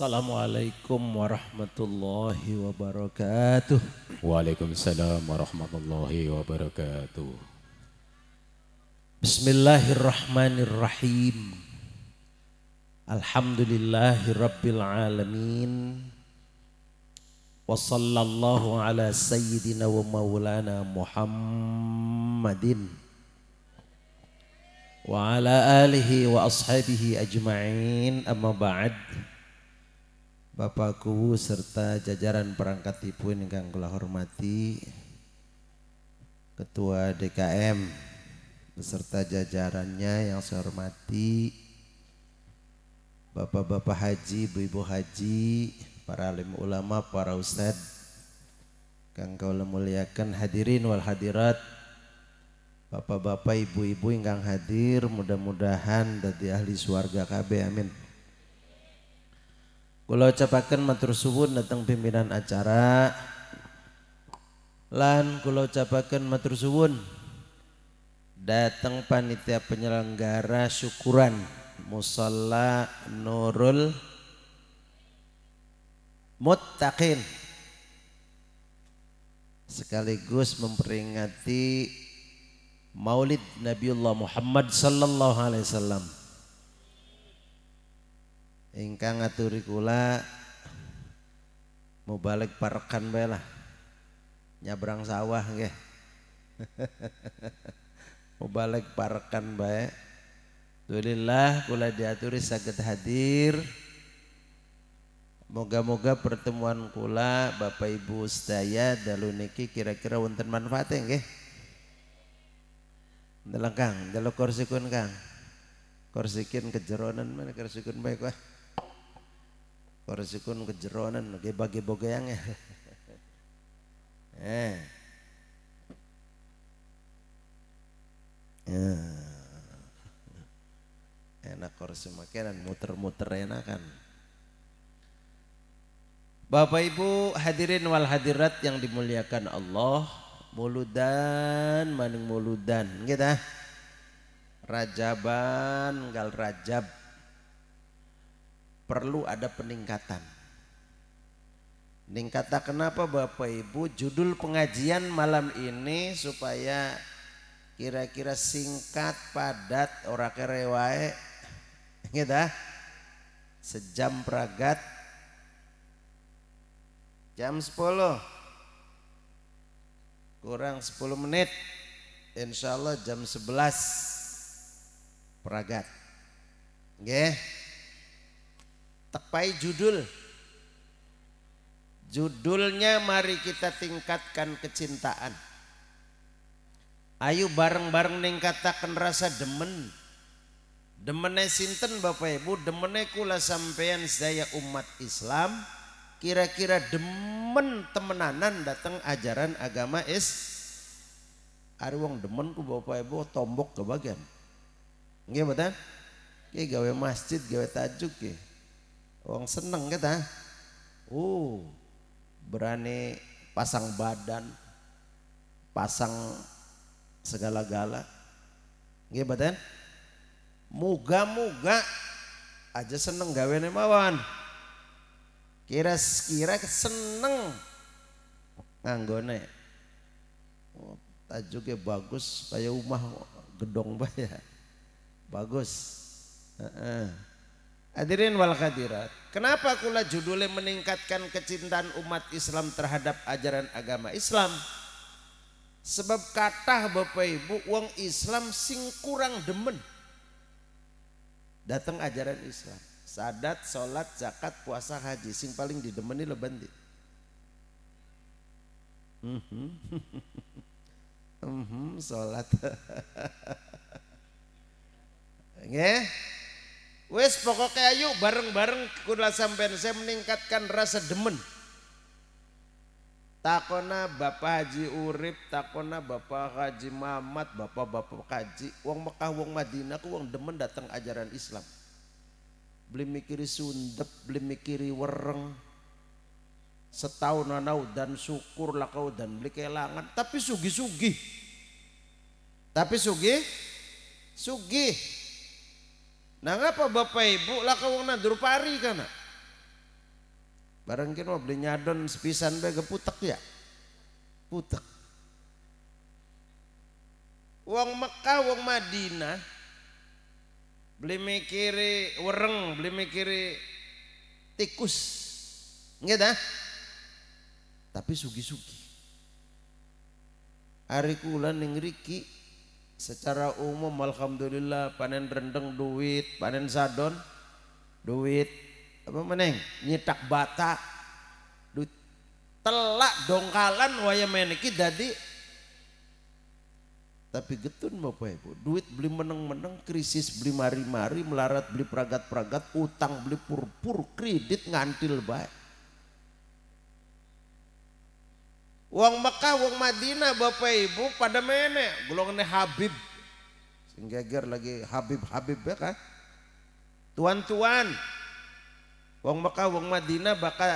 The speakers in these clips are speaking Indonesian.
Assalamualaikum warahmatullahi wabarakatuh. Waalaikumsalam warahmatullahi wabarakatuh. Bismillahirrahmanirrahim. Alhamdulillahirabbil alamin. Wassallallahu ala sayyidina wa maulana Muhammadin wa ala alihi wa ashabihi ajma'in amma ba'd. Bapak Kuwu serta jajaran perangkat yang yang kula hormati Ketua DKM beserta jajarannya yang saya hormati Bapak-bapak haji, ibu-ibu haji, para alim ulama, para ustad Kang kau muliakan hadirin wal hadirat Bapak-bapak, ibu-ibu yang hadir mudah-mudahan dari ahli suarga KB amin Kula ucapaken matur suwun dhateng pimpinan acara lan kula ucapaken matur suwun datang panitia penyelenggara syukuran musalla Nurul Muttaqin sekaligus memperingati Maulid Nabiullah Muhammad sallallahu alaihi wasallam ingkang ngaturi kula balik parekan bae lah nyabrang sawah nggih balik parekan bae Alhamdulillah kula diaturi saged hadir Moga-moga pertemuan kula Bapak Ibu sedaya dalu niki kira-kira wonten manfaatin, nggih. Ndeleng Kang, delok kursi kun Kang. kin kejeronan mana kun baik wah kun kejeronan geba-gebo yang ya. Eh. eh. Enak kursi makanan muter-muter enakan. Bapak Ibu hadirin wal hadirat yang dimuliakan Allah muludan maning muludan gitu rajaban gal rajab perlu ada peningkatan. Ningkata kenapa Bapak Ibu? Judul pengajian malam ini supaya kira-kira singkat, padat, ora kerewae. Gitu ya? Sejam pragat jam 10 kurang 10 menit insya Allah jam 11 pragat Oke. Okay tepai judul judulnya mari kita tingkatkan kecintaan ayo bareng-bareng ningkatakan rasa demen demennya sinten Bapak Ibu demennya kula sampean saya umat Islam kira-kira demen temenanan datang ajaran agama is Ari wong demen ku Bapak Ibu tombok kebagian nggih mboten gawe masjid gawe tajuk ya. Wong seneng kita. uh berani pasang badan, pasang segala-gala. Nggih, badan? Muga-muga aja seneng gawe mawon. Kira-kira seneng nganggone. Oh, tajuknya bagus, kayak rumah gedong ya, Bagus. Uh -uh. Hadirin wal hadirat. Kenapa kula judulnya meningkatkan kecintaan umat Islam terhadap ajaran agama Islam? Sebab kata Bapak Ibu uang Islam sing kurang demen. Datang ajaran Islam. Sadat, sholat, zakat, puasa, haji. Sing paling didemeni leban di. Mm -hmm. mm sholat. Nggih. Wes pokoknya ayo bareng-bareng kula sampean saya meningkatkan rasa demen. Takona Bapak Haji Urip, takona Bapak Haji Mamat, Bapak-bapak Haji, wong Mekah, wong Madinah ku wong demen datang ajaran Islam. Beli mikiri sundep, beli mikiri wereng. Setahun anau dan syukur lah kau dan beli kelangan, tapi sugi-sugi. Tapi sugi, sugi. Nah ngapa bapak ibu lah kau na drupari kana? Barang mau beli nyadon sepisan bae geputek ya. Putek. Wong Mekah, wong Madinah beli mikiri wereng, beli mikiri tikus. Nggih dah? Tapi sugi-sugi. Hari kulan ning riki secara umum alhamdulillah panen rendeng duit panen sadon duit apa meneng nyetak bata duit telak dongkalan waya meniki dadi tapi getun bapak ibu duit beli meneng-meneng krisis beli mari-mari melarat beli peragat-peragat utang beli pur-pur kredit ngantil baik Wong Mekah, wong Madinah, Bapak Ibu pada mana? golongannya Habib. singgeger lagi Habib-habib ya kan. Tuan-tuan. Wong Mekah, wong Madinah bakal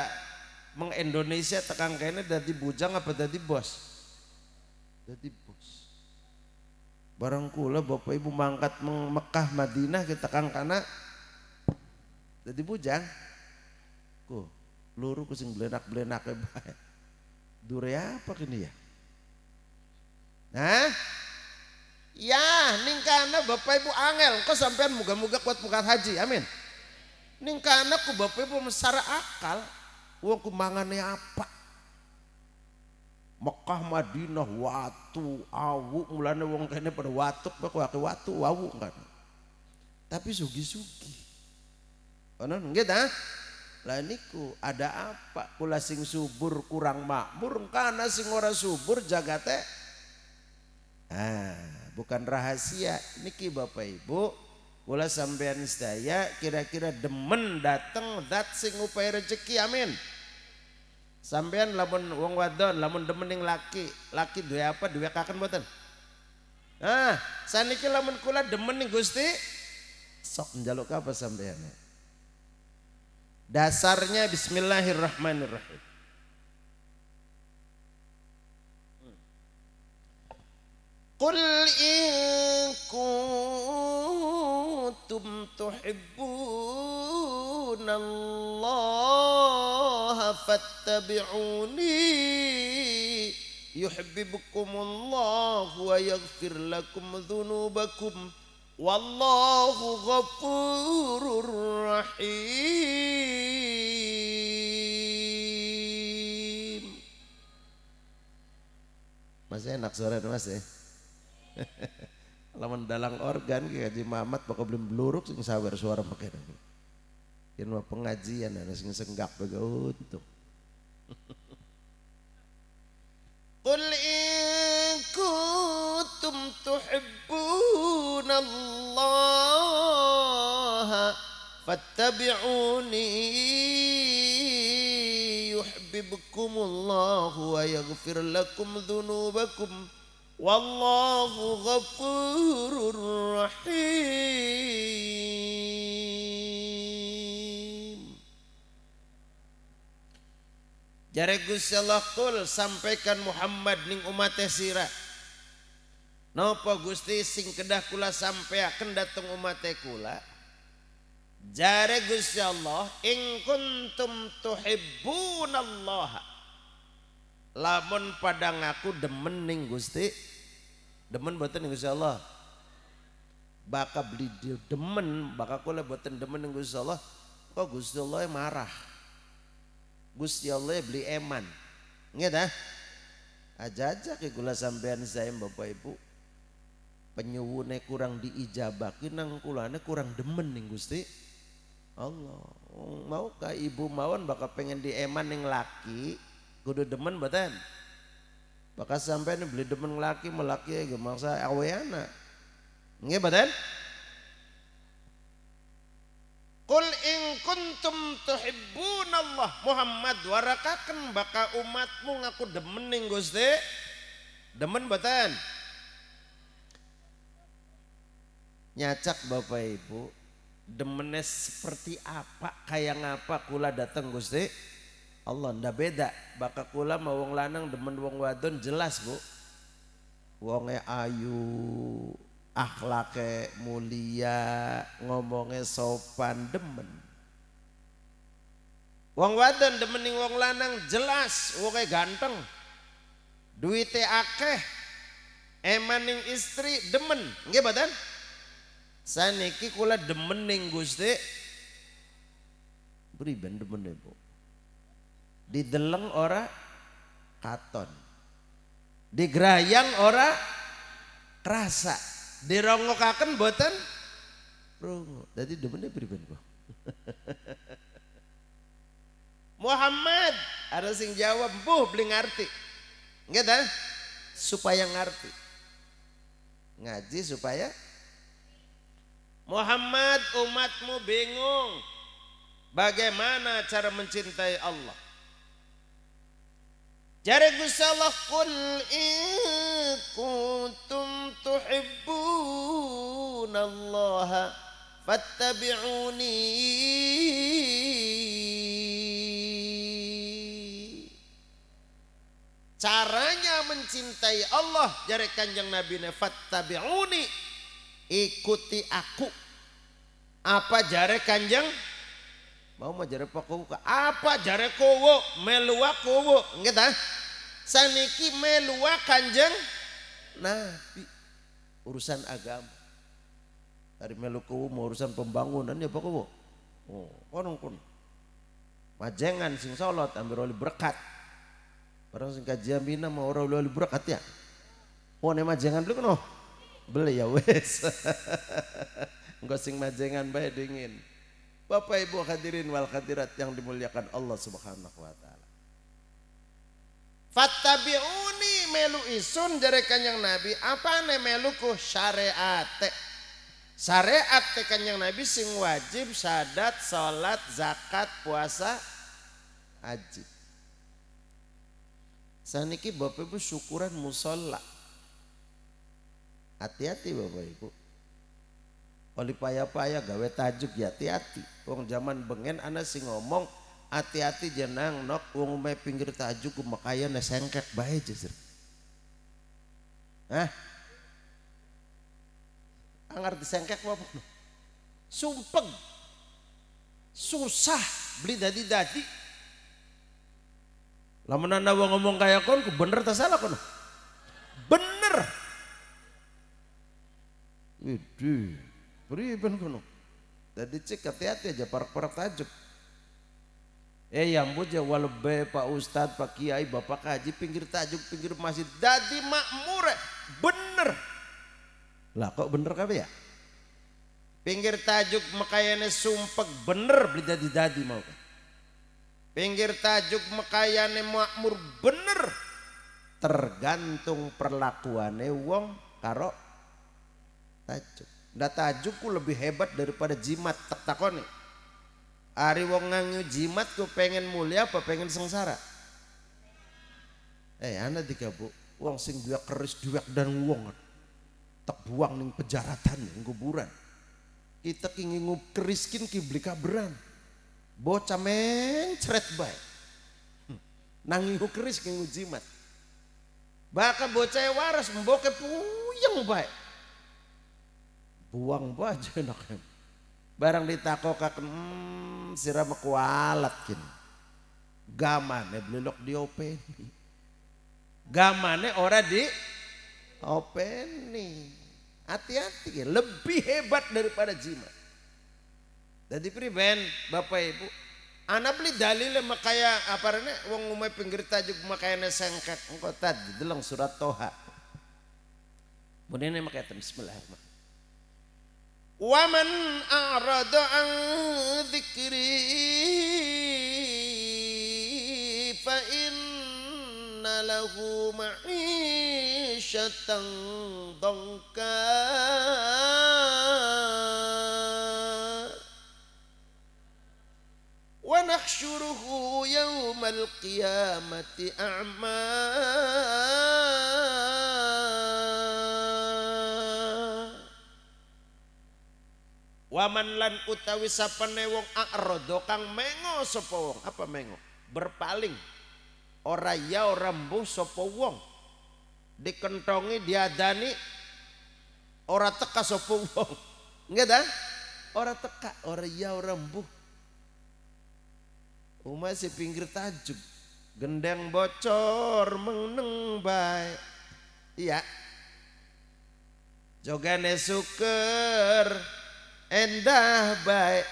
meng Indonesia tekan kene dari bujang apa dari bos? Dari bos. Barang Bapak Ibu mangkat meng Mekah Madinah kita kang kana dari bujang. Ku, luru kucing belenak belenak-belenak blenake Dure apa kini ya? Nah, Ya, ningkana bapak ibu angel, kok sampean moga moga kuat bukan haji, amin. Ningkana ku bapak ibu mesara akal, uang kumangannya apa? Mekah Madinah watu awu mulane wong kene pada watuk kok wake watu awu kan. Tapi sugi-sugi. Ono nggih ta? Lah niku ada apa kula sing subur kurang makmur karena sing ora subur jagate Ah, bukan rahasia niki Bapak Ibu. Kula sampean sedaya kira-kira demen dateng dat sing upaya rezeki amin. Sampean lamun wong wadon lamun demen ning laki, laki duwe apa duwe kaken mboten? Ah, saniki lamun kula demen ning Gusti sok njaluk apa sampean? Dasarnya bismillahirrahmanirrahim. Qul in kuntum tuhibbuna Allah fattabi'uni yuhibbukum Allah wa yaghfir lakum dhunubakum Wallahu ghafurur rahim. Mas enak suara mas ya. kalau dalang organ ki Haji Mamat bakal belum beluruk sing sabar suara pakai ini Yen pengajian Ada sing senggak baga untung. Qul in kuntum tuhibbun Allah fattabi'uni yuhibbukumullah wa yaghfir lakum dhunubakum wallahu ghafurur rahim Jare Gusti Allah kul sampaikan Muhammad ning umat sirah Nopo Gusti sing kedah kula sampeaken dateng umate kula. Jare Gusti Allah, ing kuntum Allah Lamun pada ngaku demen ning Gusti. Demen buatan ning Gusti Allah. Baka beli dia demen, baka kula buatan demen ning Gusti Allah. Kok Gusti Allah marah? Gusti Allah beli eman. Ngerti dah? Aja-aja ya ke gula sampean saya Bapak Ibu penyuwune kurang diijabaki nang kulane kurang demen nih Gusti Allah mau ke ibu mawon bakal pengen dieman nih laki kudu demen beten bakal sampai nih beli demen laki melaki ya gemaksa aweana nggih beten Kul ing kuntum Allah Muhammad warakaken bakal umatmu ngaku demen nih Gusti demen beten nyacak Bapak Ibu demenes seperti apa kayak ngapa kula datang Gusti Allah nda beda baka kula mau wong lanang demen wong wadon jelas Bu wonge ayu akhlake mulia ngomongnya sopan demen wong wadon demening wong lanang jelas wonge ganteng duite akeh emaning istri demen nggih badan saya niki kula demen ning Gusti. Beri Priben demene, ya, Bu? Dideleng ora katon. Digrayang ora kerasa. Dirongokaken boten rungu. Dadi demene ya priben, Bu? Muhammad ada sing jawab, bu beli ngerti." Nggih Supaya ngerti. Ngaji supaya Muhammad umatmu bingung bagaimana cara mencintai Allah. Jari Gusti Allah kul kuntum tuhibbuna Allah fattabi'uni Caranya mencintai Allah jari kanjeng Nabi ne fattabi'uni ikuti aku apa jare kanjeng mau mau jare pokok apa jare kowo melua kowo nggih ta saniki melua kanjeng nabi urusan agama dari melukowo mau urusan pembangunan ya pokok oh konon kono majengan sing salat ambil oleh berkat barang sing kajian bina mau orang oleh berkat ya oh nema majengan dulu kono beli ya wes engko sing majengan bae dingin Bapak Ibu hadirin wal hadirat yang dimuliakan Allah Subhanahu wa taala Fattabi'uni melu isun jare kanjeng Nabi apa ne meluku syariat syariat te kanjeng Nabi sing wajib sadat salat zakat puasa haji Saniki Bapak Ibu syukuran musola Hati-hati Bapak Ibu. Oli payah-payah gawe tajuk ya hati-hati. Wong zaman bengen ana sing ngomong hati-hati jenang nok wong me pinggir tajuk makaya sengkek bae justru. Hah? Anggar disengkek apa? Sumpeng. Susah beli dadi-dadi. Lamun anda ngomong kayak kon, bener tak salah kon? Bener. Widih, ben kono. Jadi cek hati-hati aja parak-parak tajuk. Eh yang boja ya, walbe Pak Ustad, Pak Kiai, Bapak kaji pinggir tajuk pinggir masjid. Dadi makmur, eh. bener. Lah kok bener kabe ya? Pinggir tajuk makayane sumpek bener beli jadi dadi mau. Pinggir tajuk makayane makmur bener. Tergantung perlakuannya wong karo tajuk da tajukku lebih hebat daripada jimat tak takoni Ari wong ngangyu jimat ku pengen mulia apa pengen sengsara eh anda tiga bu wong sing dua keris dua dan wong tak buang ning pejaratan ning kuburan kita ingin ngup keriskin ki beli kabran bocah mencret baik hmm. nang keriskin keris jimat bahkan bocah waras mboke puyeng baik buang baca nak barang ditakokakan hmm, siram kualat kin gamane belok diopeni gamane ora di openi hati-hati lebih hebat daripada jima. jadi priben bapak ibu anak beli dalil makaya apa rene wong umai pinggir tajuk makaya nesengkat, engkau tadi deleng surat Toha. Kemudian makaya bismillahirrahmanirrahim. ومن أعرض عن ذكري فإن له معيشة ضنكا ونحشره يوم القيامة أعمى Waman lan utawi sapane wong akrodo kang mengo sapa wong. Apa mengo? Berpaling. Ora ya ora mbuh sapa wong. Dikentongi diadani ora teka sapa wong. Nggih ta? Ora teka, ora ya ora mbuh. Uma si pinggir tajuk. Gendeng bocor meneng bae. Iya. Jogane suker endah baik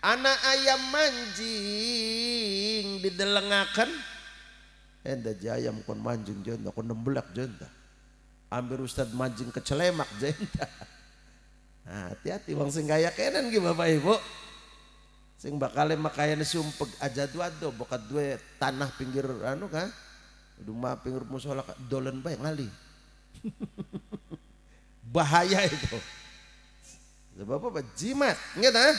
anak ayam mancing didelengakan endah jayam kon manjing jenda kon nembelak jenda ambil ustad manjing kecelemak jenda nah, hati-hati bang sing gaya kenan gitu bapak ibu sing bakal makaian sumpeg aja dua do bokat dua tanah pinggir anu kan rumah pinggir musola dolen baik ngali bahaya itu bapak jimat ingat ah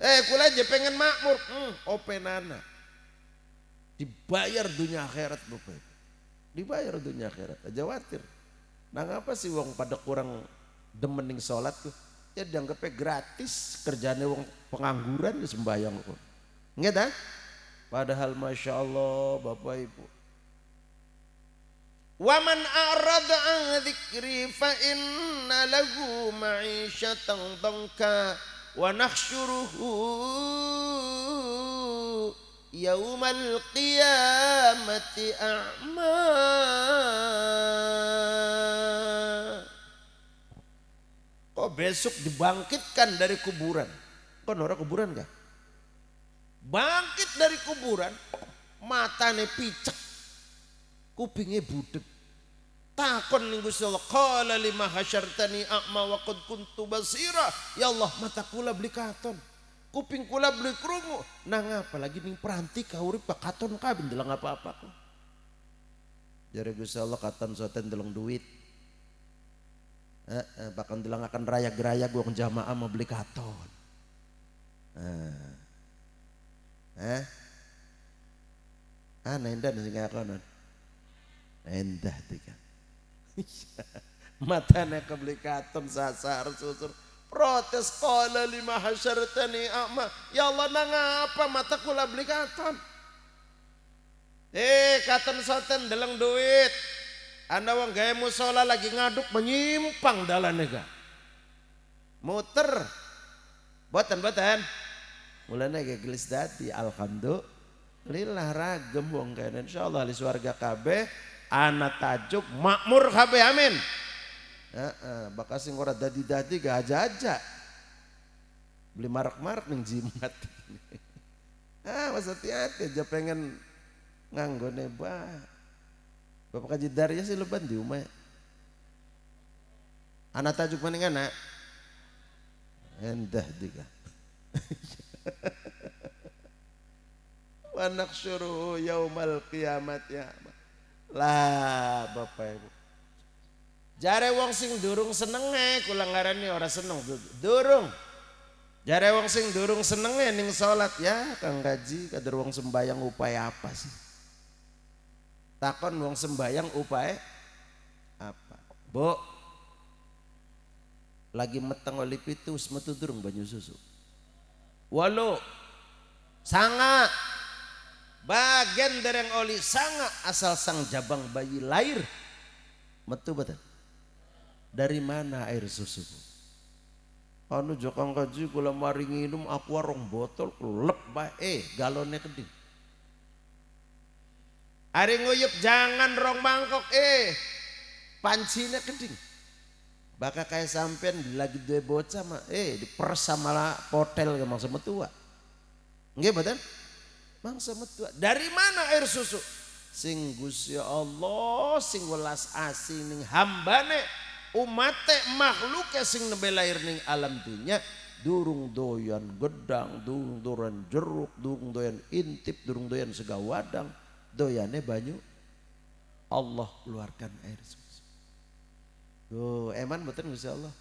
eh kula aja pengen makmur hmm, openana dibayar dunia akhirat bapak dibayar dunia akhirat aja khawatir nah ngapa sih wong pada kurang demening sholat tuh ya dianggapnya gratis kerjanya wong pengangguran di ya sembahyang kok ingat ah padahal masya Allah bapak ibu Waman arad an dzikri fa inna lahu ma'isyatan dhanka wa nahsyuruhu yaumal qiyamati a'ma Kok besok dibangkitkan dari kuburan? Kok nora kuburan ga Bangkit dari kuburan, matane picek Kupingnya budek takon ning Gusti Allah qala lima hasyartani akma wakud kuntu basira ya Allah mata kula beli katon kuping kula beli kerungu, nang lagi ning peranti ka pak katon kabin dalam apa-apa Jadi Gusti Allah katon soten dalam duit eh, bahkan dalam akan raya-geraya gua jamaah mau beli katon. Eh. Eh. Ah, nenda singa ngakonon endah tiga Mata matanya kebelikaton sasar susur protes kala lima tani a'ma ya Allah nang apa mata kula belikaton eh katon sultan deleng duit anda wong gaya musola lagi ngaduk menyimpang dalam nega muter boten boten mulanya gelis dati alhamdulillah ragem wong Insya Allah di surga kabeh anak tajuk makmur KB amin bakal sing ora dadi-dadi gak aja-aja beli marak-marak neng jimat ah mas hati-hati aja pengen nganggo neba bapak kaji darinya sih leban di rumah anak tajuk mana anak endah juga Wanak naqsyuruhu yaumal kiamat ya lah Bapak Ibu. Jare wong sing durung seneng kula ini orang seneng durung. Jare wong sing durung seneng eh ning salat ya Kang Gaji kader wong sembayang upaya apa sih? Takon wong sembayang upaya apa? Bu. Lagi meteng oleh pitus metu durung banyu susu. walau sangat bagian dereng oli sangat asal sang jabang bayi lahir metu betul dari mana air susu anu jokong kaji kula mari nginum aku warung botol lep bae eh galonnya gede hari nguyup jangan rong mangkok eh pancinya keding. Baka kayak sampean lagi dua bocah mah eh diperes sama potel ke maksud tua, enggak betul? Mangsa metu Dari mana air susu? Sing Gusti Allah sing welas asih ning hambane umat makhluk sing nebelair ning alam dunia, durung doyan gedang, durung doyan jeruk, durung doyan intip, durung doyan sega wadang, doyane banyu. Allah keluarkan air susu. Duh, eman betul Gusti Allah.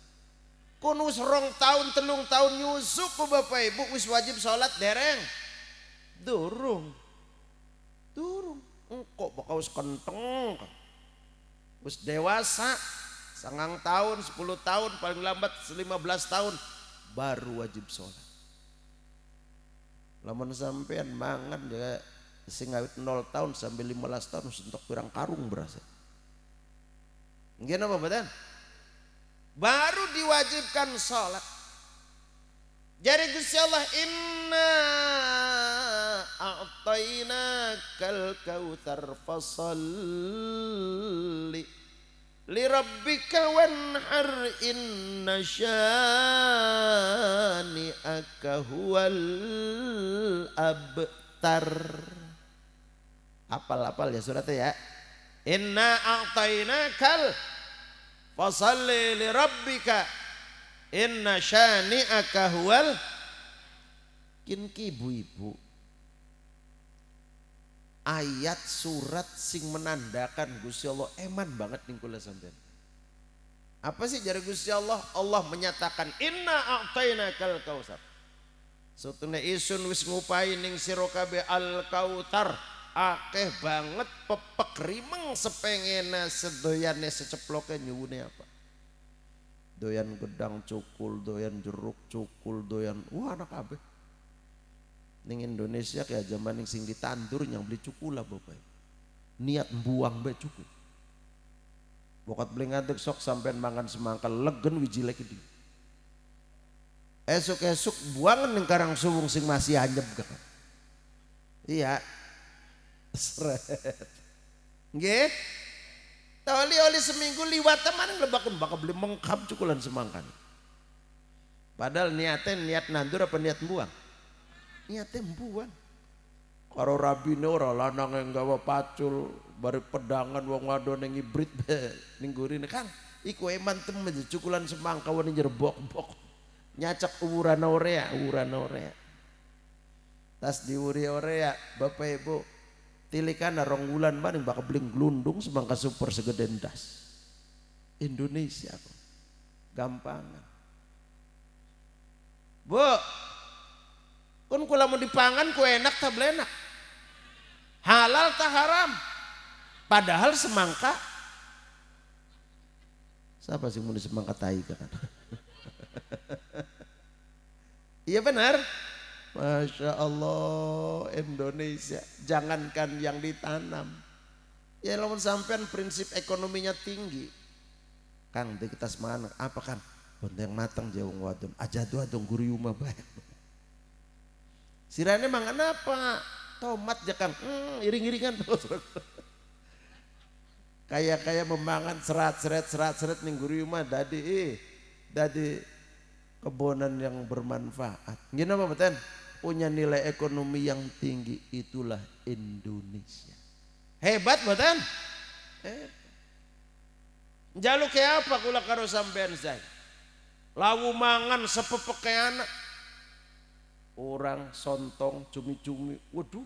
Kunus rong tahun, telung tahun nyusuk ke Bapak Ibu wis wajib sholat dereng. Durung. Durung. Engkau bakal kenteng. Wis dewasa. Sangang tahun, sepuluh tahun, paling lambat lima belas tahun. Baru wajib sholat. Lamun sampean mangan ya Sehingga nol tahun sampai lima belas tahun untuk kurang karung berasa. gimana bapak Baru diwajibkan sholat. Jadi Gusti Allah inna kal kautsar fasalli li rabbika wanhar inna syani'aka huwal abtar apal-apal ya suratnya ya inna kal fasalli li rabbika inna syani'aka huwal kin ibu-ibu ayat surat sing menandakan Gusti Allah eman banget ning kula sampean. Apa sih jari Gusti Allah? Allah menyatakan inna a'tainakal kautsar. Sutune isun wis ngupai ning sira kabeh al kautsar. Akeh banget pepek rimeng sepengena sedoyane seceploke nyuwune apa? Doyan gedang cukul, doyan jeruk cukul, doyan wah anak kabeh. Ning Indonesia kayak zaman yang sing ditandur yang beli cukula bapak. Niat buang be cukup. Bokat beli ngadek sok sampean mangan semangka legen wiji lagi di. Esok-esok buangan ning karang sumung sing masih anyep gak. Iya. Seret. Nggih. Tali oli seminggu liwat teman lebak bakal beli mengkap cukulan semangka. Padahal niatnya niat nandur apa niat buang? niate mbuan karo rabine orang lanang yang gawa pacul baru pedangan wong wadon yang ibrit ning gurine kan iku eman temen cukulan semangka wani jerbok-bok nyacak umuran orea umuran orea tas diuri orea bapak ibu tilikan rong wulan maning bakal beling glundung semangka super segedendas das Indonesia gampang Bu, Kan kula mau dipangan ku enak tak belenak. Halal tak haram. Padahal semangka Siapa sih mau semangka tahi kan? Iya benar. Masya Allah Indonesia. Jangankan yang ditanam. Ya lawan sampean prinsip ekonominya tinggi. Kang di kita semangat. Apa kan? Bonteng yang matang jauh wadon. Aja dua dong guru yuma banyak. Sirane mangan apa? Tomat jekan, Hmm, iring-iringan terus. Kayak-kayak memangan serat serat serat serat minggu rumah dadi eh dadi kebonan yang bermanfaat. Gimana apa beten? Punya nilai ekonomi yang tinggi itulah Indonesia. Hebat beten? Hebat. Jaluk ke apa kula karo sampean saya? Lawu mangan anak orang sontong cumi-cumi waduh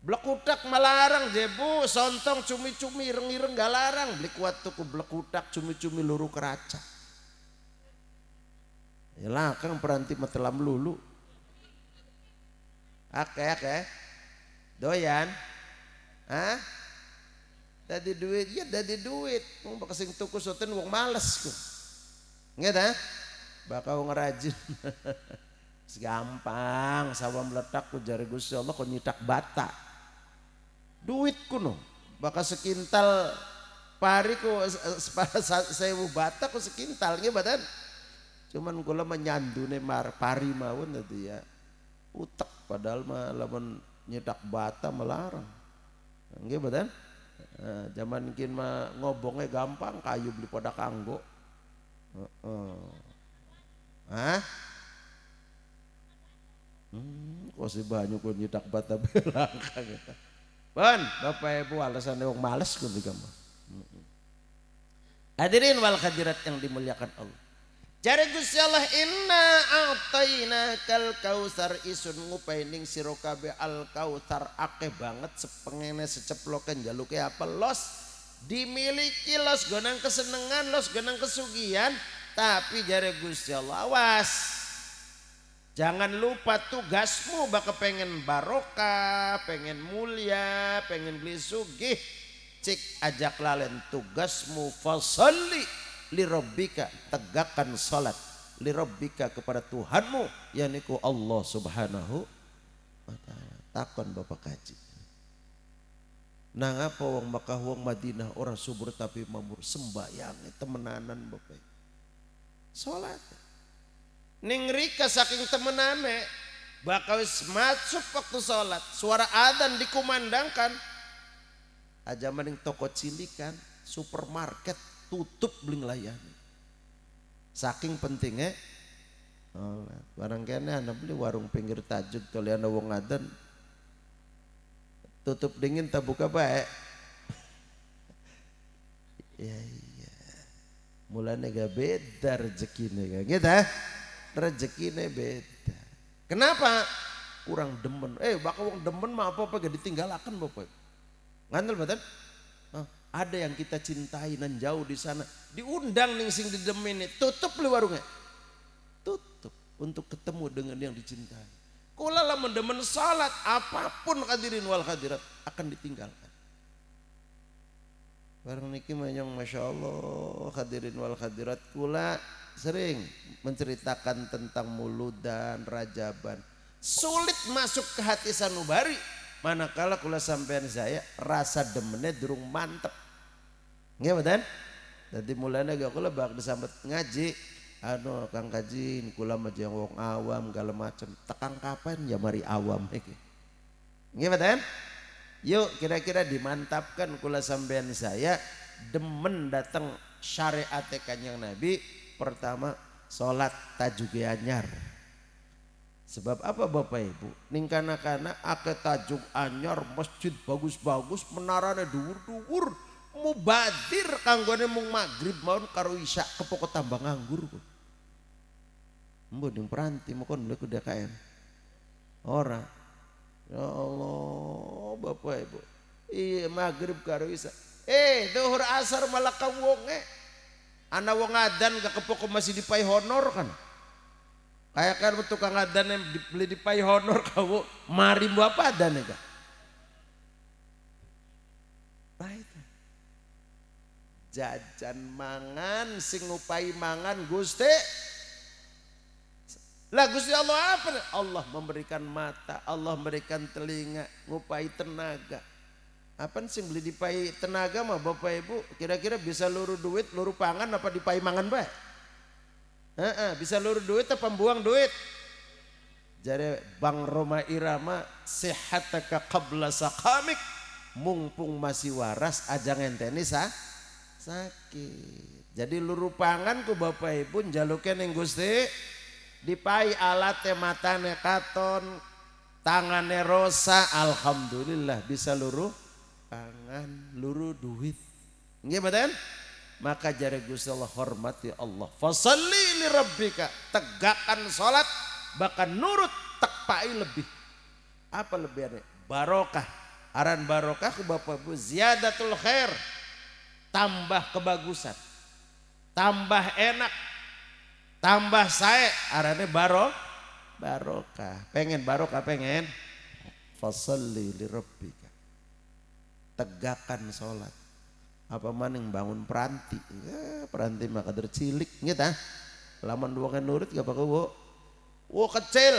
Blekutak malarang jebu, sontong cumi-cumi ireng-ireng gak larang. Beli kuat tuku blekutak cumi-cumi luru keraca. Ya lah, kang peranti matelam lulu. oke ake. Eh. Doyan. Hah? Tadi duit, ya tadi duit. Mau bakasing tuku soten wong males ku. Ngerti? Bakal ngerajin. gampang sawah meletak ku jari Gusti Allah ku nyitak bata duit kuno bakal sekintal pari ku eh, eh, sewu bata ku sekintal nggih iya, badan cuman kula menyandune mar pari mawon tadi ya utak padahal mah lamun nyetak bata melarang nggih iya, badan eh, zaman kin mah ngobongnya gampang kayu beli pada kanggo Heeh. Hah? Hmm, wasi banyu kun nyidak bata belakang gitu. Bapak Ibu alasan yang males kun juga hmm. Hadirin wal hadirat yang dimuliakan Allah. Jari Gusti Allah inna a'tayna kal kautsar isun ngupaining sira kabeh al kautsar akeh banget sepengene seceplokan jaluke apa los dimiliki los gonang kesenengan los gonang kesugihan tapi jari Gusti Allah awas Jangan lupa tugasmu bakal pengen barokah, pengen mulia, pengen beli sugih. Cik ajak lalen tugasmu fasalli lirobika tegakkan salat lirobika kepada Tuhanmu yaniku Allah subhanahu wa ta'ala takon bapak kaji nang apa wong Mekah wong Madinah orang subur tapi mamur sembahyang temenanan bapak salat Ning rika saking temenane bakal masuk waktu sholat. Suara adan dikumandangkan. Aja ah, mending toko cilikan, supermarket tutup beling layani. Saking pentingnya Oh, barang kene anda beli warung pinggir tajud kalau anda wong adan tutup dingin tak buka baik ya iya mulanya gak beda rezeki nih gitu rezekine beda. Kenapa? Kurang demen. Eh, bakal wong demen mah apa apa gak akan Bapak. Ngantel bapak Oh, ada yang kita cintai nan jauh di sana, diundang ning sing didemeni, tutup lu warungnya. Tutup untuk ketemu dengan yang dicintai. Kula lah mendemen salat apapun hadirin wal hadirat akan ditinggalkan. Barang niki menyang masya Allah hadirin wal hadirat kula sering menceritakan tentang dan rajaban. Sulit masuk ke hati sanubari. Manakala kula sampean saya rasa demennya durung mantep. nggak Badan? jadi mulanya gak kula bak disambut ngaji. Anu Kang Kajin, kula majang wong awam segala macem. tekan kapan ya mari awam iki. Badan? Yuk kira-kira dimantapkan kula sampean saya demen datang syariat kanjeng Nabi pertama sholat tajuge anyar sebab apa Bapak Ibu ning kana-kana ake tajuk anyar masjid bagus-bagus menarane dhuwur-dhuwur mubadir kanggone mung maghrib mau karo isya kepoko tambah nganggur kok mbok ning peranti mau lek udah orang ora ya Allah Bapak Ibu iya maghrib karo isya eh dhuwur asar malah kawonge Anak wong adan gak kepoko masih dipai honor kan. Kayak kan tukang adan yang dibeli dipai honor kamu mari buat apa adan ya kan. Jajan mangan sing mangan Gusti. Lah Gusti Allah apa? Allah memberikan mata, Allah memberikan telinga, ngupai tenaga, apa sih beli dipai tenaga mah bapak ibu kira-kira bisa luru duit luru pangan apa dipai mangan bah bisa luru duit apa buang duit jadi bang Roma Irama sehat sehataka kabla sakamik mumpung masih waras aja ngenteni sa sakit jadi luru pangan ku bapak ibu jalukan yang gusti dipai alat matane katon tangannya rosa alhamdulillah bisa luruh pangan luru duit nggih mboten maka jari Gusti Allah hormati Allah fasalli li rabbika tegakkan salat bahkan nurut tekpai lebih apa lebihnya barokah aran barokah ke Bapak Ibu ziyadatul khair tambah kebagusan tambah enak tambah saya arane barok barokah pengen barokah pengen fasalli li rabbika tegakkan sholat apa yang bangun peranti eh, peranti maka tercilik gitu laman dua kan nurut gak pakai wo wo kecil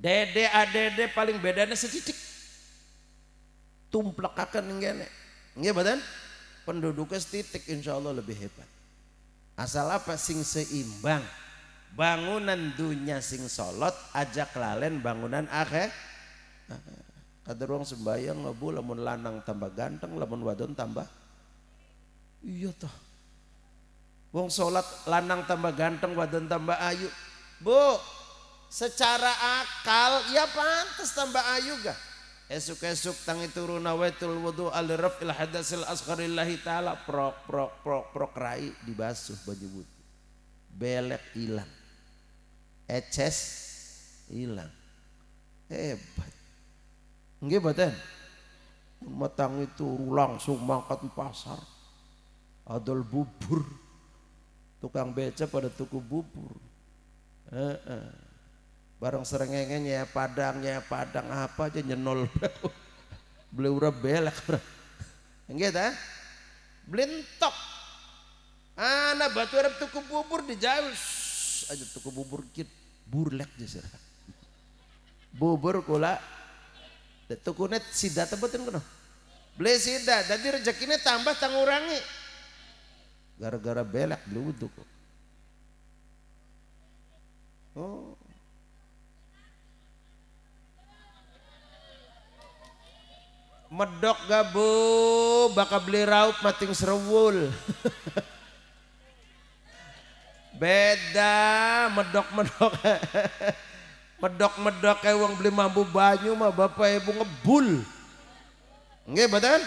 dede dede paling bedanya sedikit tumplekakan akan gini. enggak badan penduduknya setitik insya Allah lebih hebat asal apa sing seimbang bangunan dunia sing solot ajak lalen bangunan akhir ada ruang sembahyang ngebu lamun lanang tambah ganteng, lamun wadon tambah. Iya toh. Wong sholat lanang tambah ganteng, wadon tambah ayu. Bu, secara akal ya pantas tambah ayu gak? Esuk-esuk tangi turun wetul wudu alirof ilhadasil askarillahi asgharillahi taala prok prok prok prok rai dibasuh baju butuh. Belek hilang. Eces hilang. Hebat. Nggih mboten. matang itu langsung mangkat pasar. Adol bubur. Tukang becek pada tuku bubur. Eh, eh. Barang serengenge ya padang padang apa aja nyenol. Beli ura belek. Nggih ta? Blintok. Ana batu arep tuku bubur di jauh, Aja tuku bubur kit burlek jasa. Bubur kula tukunet sida tebetin kuno beli sida jadi rezekinya tambah tangurangi gara-gara belak beli wudhu oh medok gabu bakal beli raup mating serewul beda medok-medok medok-medok kayak uang beli mampu banyu mah bapak ibu ngebul nggak betul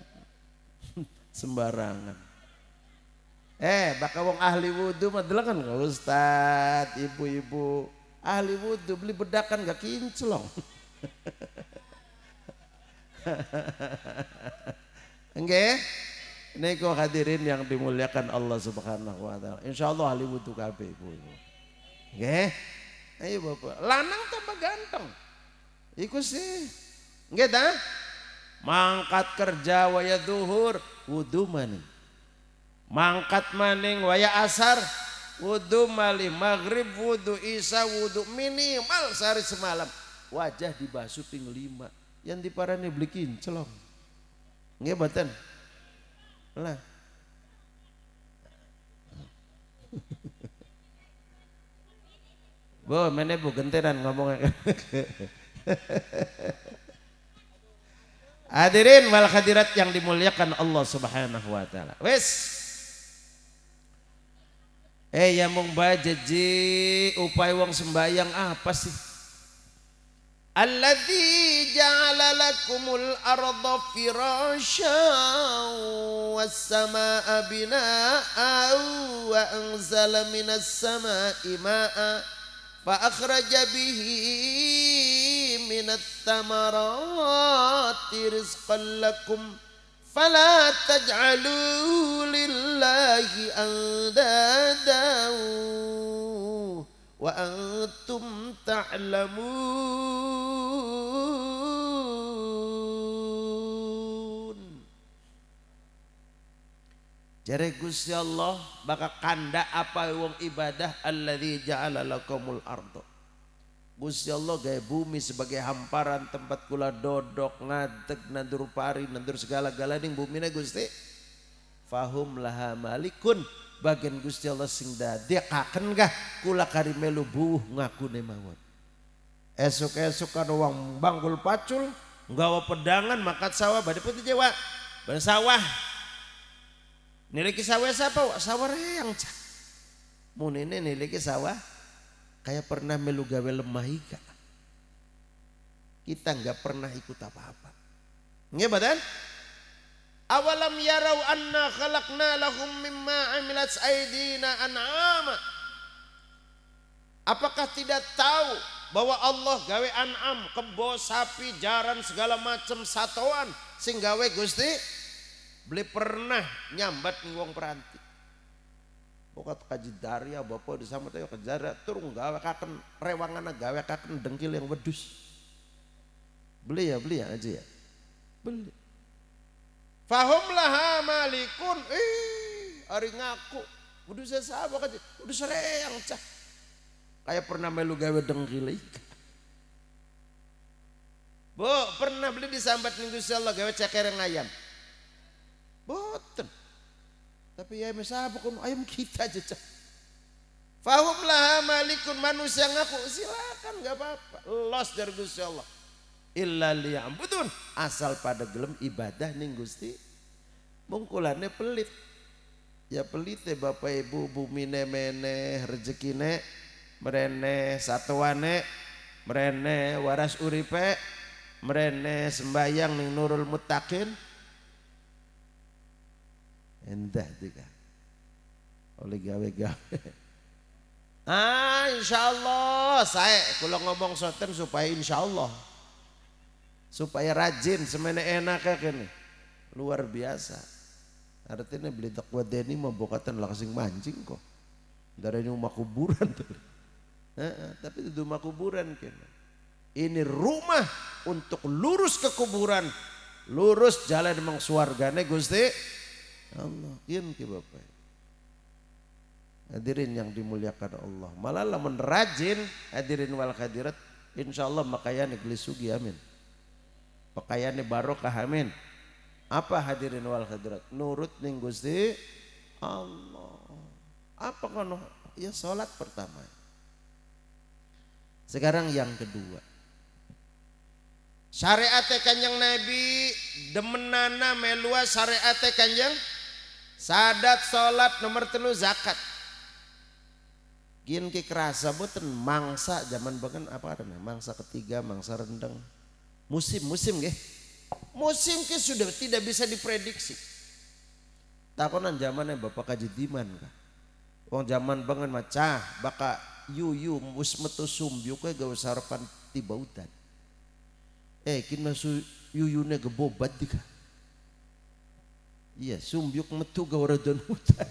sembarangan eh bakal wong ahli wudhu mah kan ke ustad ibu-ibu ahli wudhu beli bedakan gak kinclong ini Niko hadirin yang dimuliakan Allah Subhanahu wa taala. Insyaallah ahli wudhu kabeh Ibu. ibu Nggih. Ayo bapak. Lanang tambah ganteng. ikut sih. nggak dah? Mangkat kerja waya duhur wudhu maning. Mangkat maning waya asar wudhu mali maghrib wudhu isa wudhu minimal sehari semalam. Wajah dibasuh ping lima. Yang diparani beli kinclong. nggak baten. Lah, Bo, mana bu gentenan ngomongnya. Hadirin wal hadirat yang dimuliakan Allah Subhanahu wa taala. Wes. Eh ya mung bajeji upai wong sembayang apa sih? Alladzi ja'ala lakumul arda firasha was samaa'a binaa'a wa anzala minas samaa'i maa'a فأخرج به من الثمرات رزقا لكم فلا تجعلوا لله أندادا وأنتم تعلمون Jare Gusti Allah bakal kanda apa wong ibadah alladzi ja'ala lakumul ardh. Gusti Allah gaya bumi sebagai hamparan tempat kula dodok ngadeg nandur pari nandur segala galaning bumi bumine Gusti. Fahum laha malikun bagian Gusti Allah sing dadi kaken gak kula kari melu buh ngaku mawon. Esok-esok kan wong bangkul pacul nggawa pedangan makat sawah badhe putih jawa. Bersawah Niliki sawah siapa? Sawah cak. Munene niliki sawah. Kayak pernah melu gawe lemah ika. Kita nggak pernah ikut apa-apa. Nggak badan? Awalam yarau anna khalaqna lahum mimma amilat aidina an'ama. Apakah tidak tahu bahwa Allah gawe an'am, kebo, sapi, jaran, segala macam satuan sing gawe Gusti Beli pernah nyambat wong peranti. kaji ya bapak di sama teh kejara turun gawe kaken rewangan gawe kaken dengkil yang wedus. Beli ya beli ya aja ya. Beli. Fahum laha malikun. Ih, hari ngaku. Udah saya sesapa kaji. Udah sereang cah. Kayak pernah melu gawe dengkil ikan. Bu, pernah beli di sambat minggu Allah gawe ceker yang ayam. Boten. Tapi ya mesapa kun ayam kita aja. Fahum lah, malikun manusia ngaku silakan nggak apa-apa. Los dari Gusti Allah. Illa butun. Asal pada gelem ibadah nih Gusti. Mungkulannya pelit. Ya pelit ya Bapak Ibu bumi nemene rezekine merene satuane merene waras uripe merene sembayang nih nurul mutakin endah tiga kan. oleh gawe-gawe ah Allah saya kalau ngomong soter supaya Insya Allah supaya rajin semena enak ya kene luar biasa artinya beli takwa deni tanah langsing mancing kok dari rumah kuburan tuh eh, eh, tapi itu rumah kuburan kene ini rumah untuk lurus ke kuburan lurus jalan mengsuarganya Gusti Allah iya, kian ke bapak hadirin yang dimuliakan Allah malah lamun rajin hadirin wal hadirat Insya Allah makayani gelisugi amin makayani barokah amin apa hadirin wal hadirat nurut ning Gusti Allah apa kono ya salat pertama sekarang yang kedua syariat kanjeng Nabi demenana meluas syariat kanjeng sadat sholat nomor telu zakat gin kerasa boten mangsa zaman banget apa ada mangsa ketiga mangsa rendeng musim musim gih musim kita sudah tidak bisa diprediksi takonan zamannya bapak diman kah wong zaman banget macah baka yuyu musmetu sumbiu ke gak usah tiba hutan eh kini masuk yuyune gebobat dikah Iya, sumbyuk metu don hutan.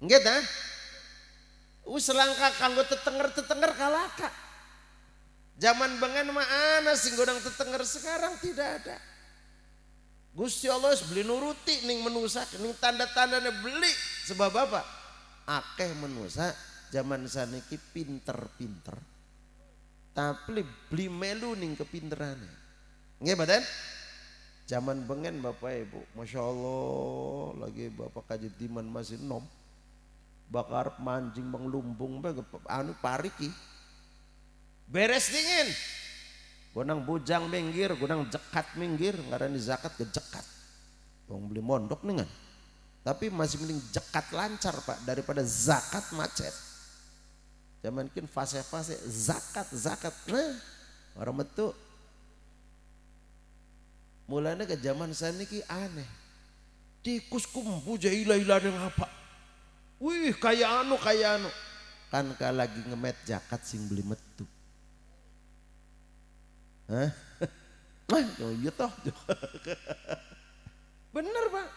Enggak dah? Us uh, langka kanggo tetenger tetenger kalaka. Zaman bengen mah ana sing godang tetenger sekarang tidak ada. Gusti Allah beli nuruti ning menusa ning tanda-tanda beli sebab apa? Akeh menusa zaman saniki pinter-pinter. Tapi beli melu ning kepinterane. Nggih badan? Zaman bengen Bapak Ibu, Masya Allah lagi Bapak kaji diman masih nom. Bakar mancing bang lumbung bang, anu pariki. Beres dingin. Gunang bujang minggir, gunang jekat minggir, ini zakat ke jekat. Bang beli mondok nih kan. Tapi masih mending jekat lancar Pak daripada zakat macet. Zaman kin fase-fase zakat zakat nah orang betul Mulanya ke zaman saya niki aneh. Tikus kumpu jahilah ilah yang apa? Wih kaya anu kaya anu. Kan kalau lagi ngemet jakat sing beli metu. Hah? Oh iya toh. Bener pak.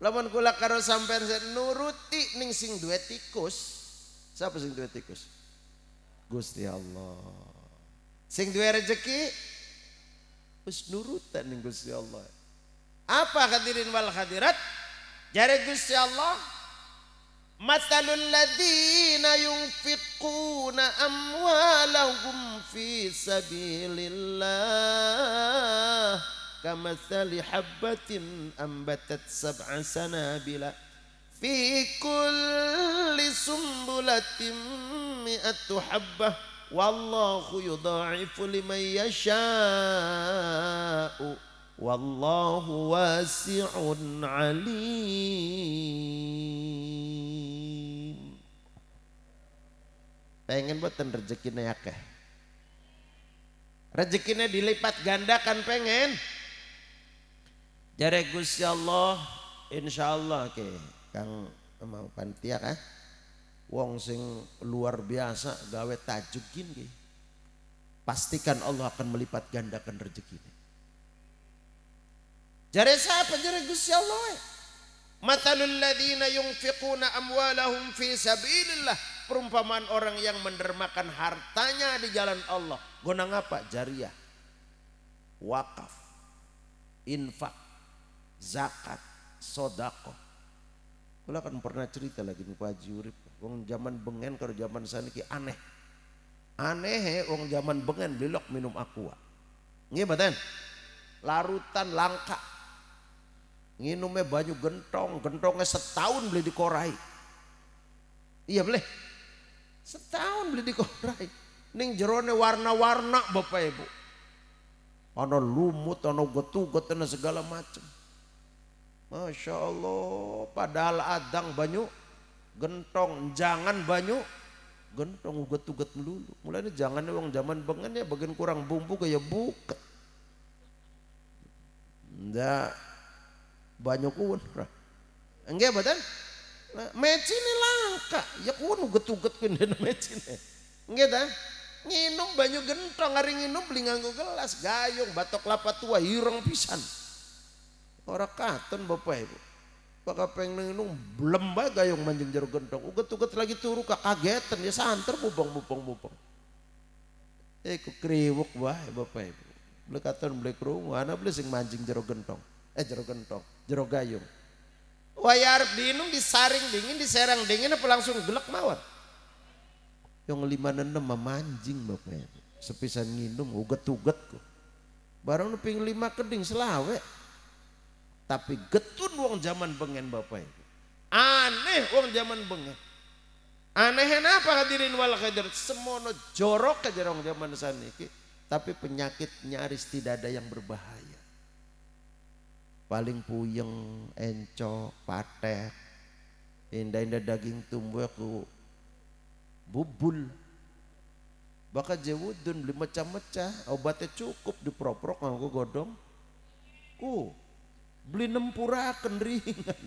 Laman kula karo sampean nuruti ning sing dua tikus. Siapa sing dua tikus? Gusti Allah. Sing dua rezeki wis nurutan Gusti Allah apa hadirin wal hadirat jare Gusti Allah Matalul ladina yungfiquna amwalahum fi sabilillah kamathali habbatin ambatat sab'a sanabila fi kulli sumbulatin mi'atu habbah Wallahu yudha'ifu liman yasha'u Wallahu wasi'un alim Pengen buatan rezekinya ya keh Rezekinya dilipat ganda kan pengen Jare gusya Allah Allah ke Kang mau pantia kah? wong sing luar biasa gawe tajukin gini Pastikan Allah akan melipat gandakan rezeki ini. Jare siapa jare Gusti Allah? Matalul ladzina yunfiquna amwalahum fi sabilillah. Perumpamaan orang yang mendermakan hartanya di jalan Allah. Gonang apa? Jariah. Wakaf. Infak. Zakat. Sodako. kalau akan pernah cerita lagi nih Pak Haji wong zaman bengen kalau zaman saniki aneh aneh wong zaman bengen belok minum aqua nggih baten larutan langka nginumnya banyu gentong gentongnya setahun beli dikorai iya boleh setahun beli dikorai ning jerone warna-warna bapak ibu Ono lumut ono getu, getu segala macam Masya Allah padahal adang banyak gentong jangan banyu gentong uget-uget melulu mulanya jangan uang zaman bengen kan ya bagian kurang bumbu kayak ya buket ndak banyak kuun enggak badan nah, meci ini langka ya kuun uget-uget pindah meci ini enggak dah nginum banyak gentong hari nginum beli nganggo gelas gayung batok lapa tua hirang pisan orang katon bapak ibu Kakak pengen nung baga yang manjing jeruk gendong. Uget-uget lagi turu kak kagetan ya santer bubang bubang bubang. Eh ku kriwuk wah Bapak Ibu. Beli katon beli kerungu, mana beli sing manjing jeruk gendong. Eh jeruk gendong, jeruk gayung. Wayar binung disaring dingin, diserang dingin apa langsung gelek mawar. Yang lima enam memanjing Bapak Ibu. Sepisan nginum uget-uget ku. Barang ping lima keding selawe. Tapi getun wong zaman bengen Bapak Ibu. Aneh wong zaman bengen. Aneh apa hadirin wal khadir. Semono jorok aja wong zaman saniki. Tapi penyakit nyaris tidak ada yang berbahaya. Paling puyeng, encok, patek. Indah-indah daging tumbuh ku bubul. Bahkan jewudun beli macam macam Obatnya cukup diproprok ngaku godong. Uh beli nempura kenderingan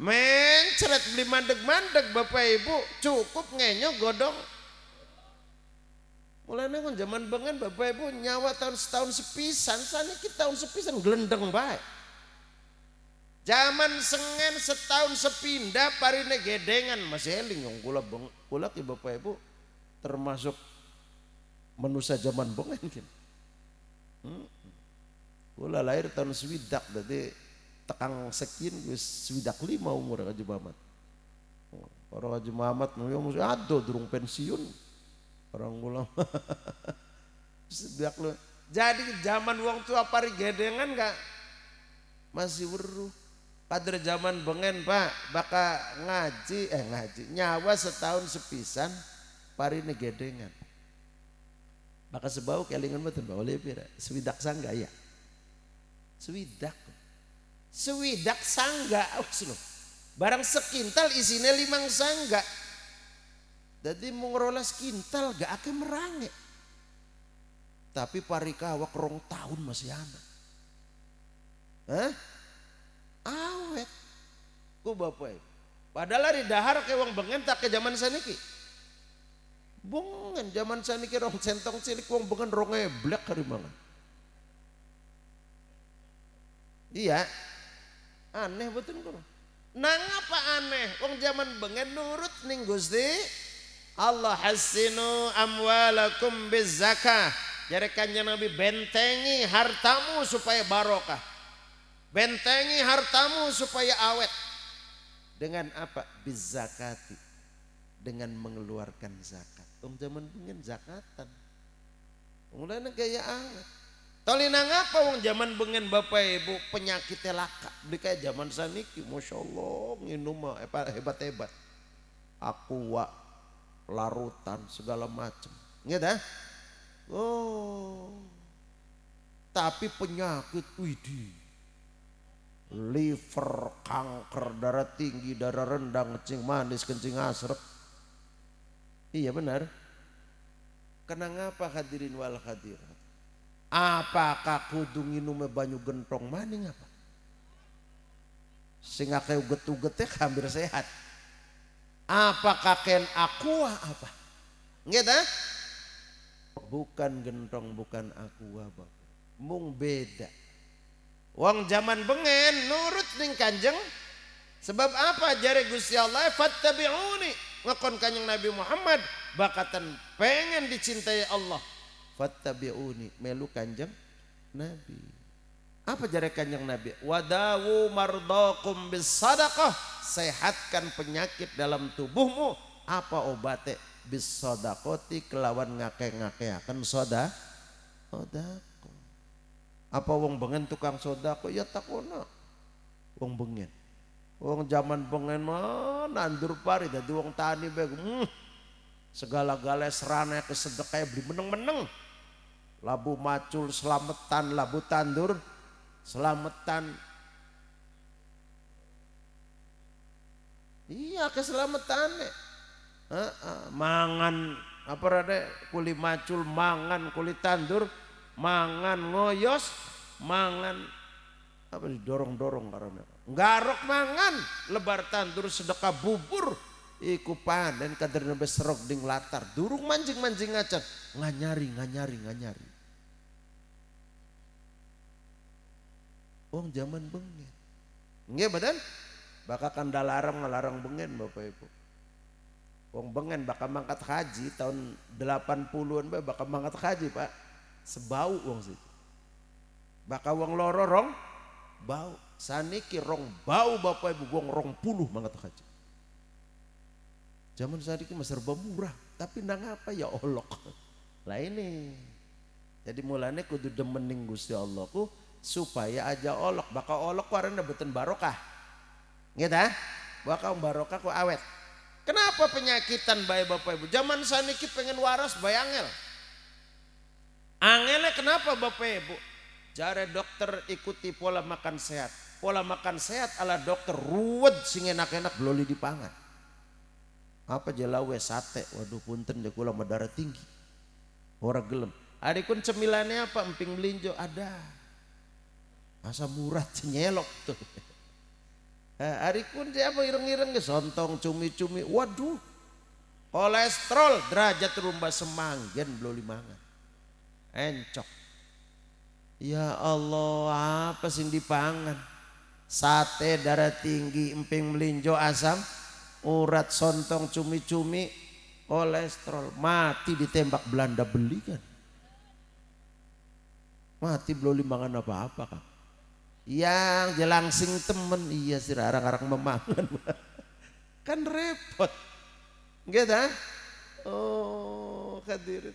mencret beli mandek-mandek bapak ibu cukup ngenyo godong mulai nengok zaman bengen bapak ibu nyawa tahun setahun sepisan sana kita tahun sepisan gelendeng baik Zaman sengen setahun sepindah parine gedengan masih eling yang gula beng gula ya, bapak ibu termasuk manusia zaman bengen gitu. Hmm? Kula lahir tahun swidak berarti tekang sekian gue swidak lima umur Haji Muhammad. Orang oh, Haji Muhammad memang mesti aduh durung pensiun. Orang kula. swidak lu. Jadi zaman uang tua pari gedengan enggak masih weruh. Padahal zaman bengen pak, baka ngaji, eh ngaji, nyawa setahun sepisan, pari gedengan. Maka sebau kelingan betul, pak oleh pira, sewidak sangga ya. Sewidak, sewidak sangga. Awas loh. Barang sekintal isinya limang sangga. Jadi mengerola sekintal gak akan merange. Tapi parikawak rong tahun masih anak. Hah? Awet. Ku bapak ya. Padahal di dahar ke wong bengen tak ke zaman saniki. Bengen zaman saniki rong centong cilik wong bengen rong eblek hari mangan. Iya. Aneh betul kok. Nang apa aneh? Wong zaman bengen nurut ning Gusti Allah hasinu amwalakum bizzakah. Jadi kanjeng Nabi bentengi hartamu supaya barokah. Bentengi hartamu supaya awet. Dengan apa? zakati, Dengan mengeluarkan zakat. Wong zaman bengen zakatan. Mulai gaya awet nang apa wong zaman bengen bapak ibu penyakit laka. Beli kayak zaman saniki, masya Allah minum hebat hebat. Aku wa larutan segala macam. Ingat dah? Oh, tapi penyakit widi, liver, kanker, darah tinggi, darah rendah, kencing manis, kencing asrep. Iya benar. Kenang apa hadirin wal hadirah? apakah kudu nume banyu gentong maning apa Singa kayu getu getek hampir sehat Apakah ken aqua apa ngeta bukan gentong bukan aqua bapak mung beda wong zaman bengen nurut ning kanjeng sebab apa jari Gusti Allah fattabi'uni ngekon kanjeng Nabi Muhammad bakatan pengen dicintai Allah fattabi'uni melu kanjeng nabi apa jarak kanjeng nabi wadawu mardokum bis sadaqah sehatkan penyakit dalam tubuhmu apa obatnya bis sodakoti kelawan ngake ngake Kan soda sodako apa wong bengen tukang sodako ya takona wong bengen wong zaman bengen mah nandur pari jadi wong tani beg hmm. segala gala serana kesedekah beli meneng meneng labu macul selametan labu tandur selametan iya keselamatan uh, uh, mangan apa rade kulit macul mangan kulit tandur mangan ngoyos mangan apa didorong-dorong karena garok mangan lebar tandur sedekah bubur iku panen kader nembe serok ding latar durung mancing-mancing acan nganyari nganyari nganyari Wong zaman bengen. Nggih badan? Bakal kanda larang ngelarang bengen Bapak Ibu. Wong bengen bakal mangkat haji tahun 80-an bapak bakal mangkat haji, Pak. Sebau wong situ. Bakal wong loro bau. Saniki rong bau Bapak Ibu wong rong puluh mangkat haji. Zaman saniki masih serba murah, tapi nang apa ya olok. Lah ini. Jadi mulanya kudu demening Gusti Allah ku supaya aja olok bakal olok ku beten barokah gitu bakal barokah ku awet kenapa penyakitan bayi bapak ibu zaman saniki pengen waras bayangel angelnya kenapa bapak ibu jare dokter ikuti pola makan sehat pola makan sehat ala dokter ruwet sing enak-enak di dipangan apa jelawe ya sate waduh punten ya kula darah tinggi orang gelem adikun cemilannya apa emping melinjo ada Masa murah cenyelok tuh. Nah, hari kun apa ireng-ireng sontong cumi-cumi. Waduh. Kolesterol derajat rumba semanggen belum limangan. Encok. Ya Allah apa sih pangan Sate darah tinggi emping melinjo asam. Urat sontong cumi-cumi. Kolesterol mati ditembak Belanda belikan Mati belum limangan apa-apa kan yang jelangsing temen iya sih arang-arang memangan kan repot gitu oh hadirin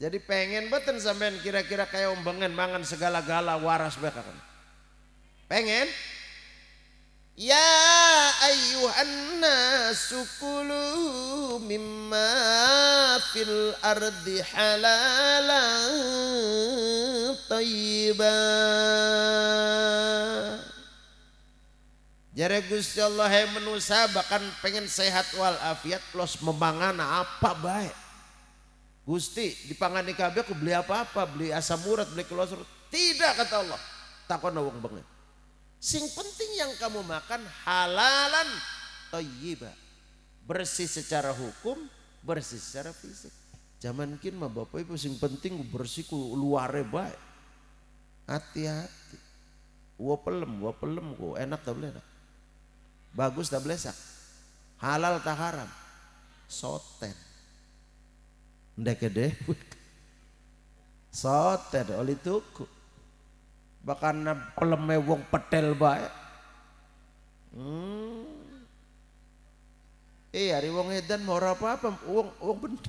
jadi pengen beten sampean kira-kira kayak ombengan mangan segala-gala waras bahkan pengen Ya ayuhan الناس كلوا مما ardi الأرض حلالا Jare Gusti Allah hai manusia bahkan pengen sehat wal afiat plus memangan apa baik. Gusti dipangan di kabeh aku beli apa-apa, beli asam urat, beli kolesterol. Tidak kata Allah. Takon wong banget. Sing penting yang kamu makan halalan thayyibah. Bersih secara hukum, bersih secara fisik. Zaman kin mah Bapak Ibu sing penting bersih ku luare bae. Hati-hati. Wo pelem, wo pelem ku enak tak boleh. Bagus tak belesak. Halal tak haram. Soten. Ndek gede. Soten oli tuku bahkan peleme wong petel bae hmm. eh hari wong edan mau apa-apa wong wong bener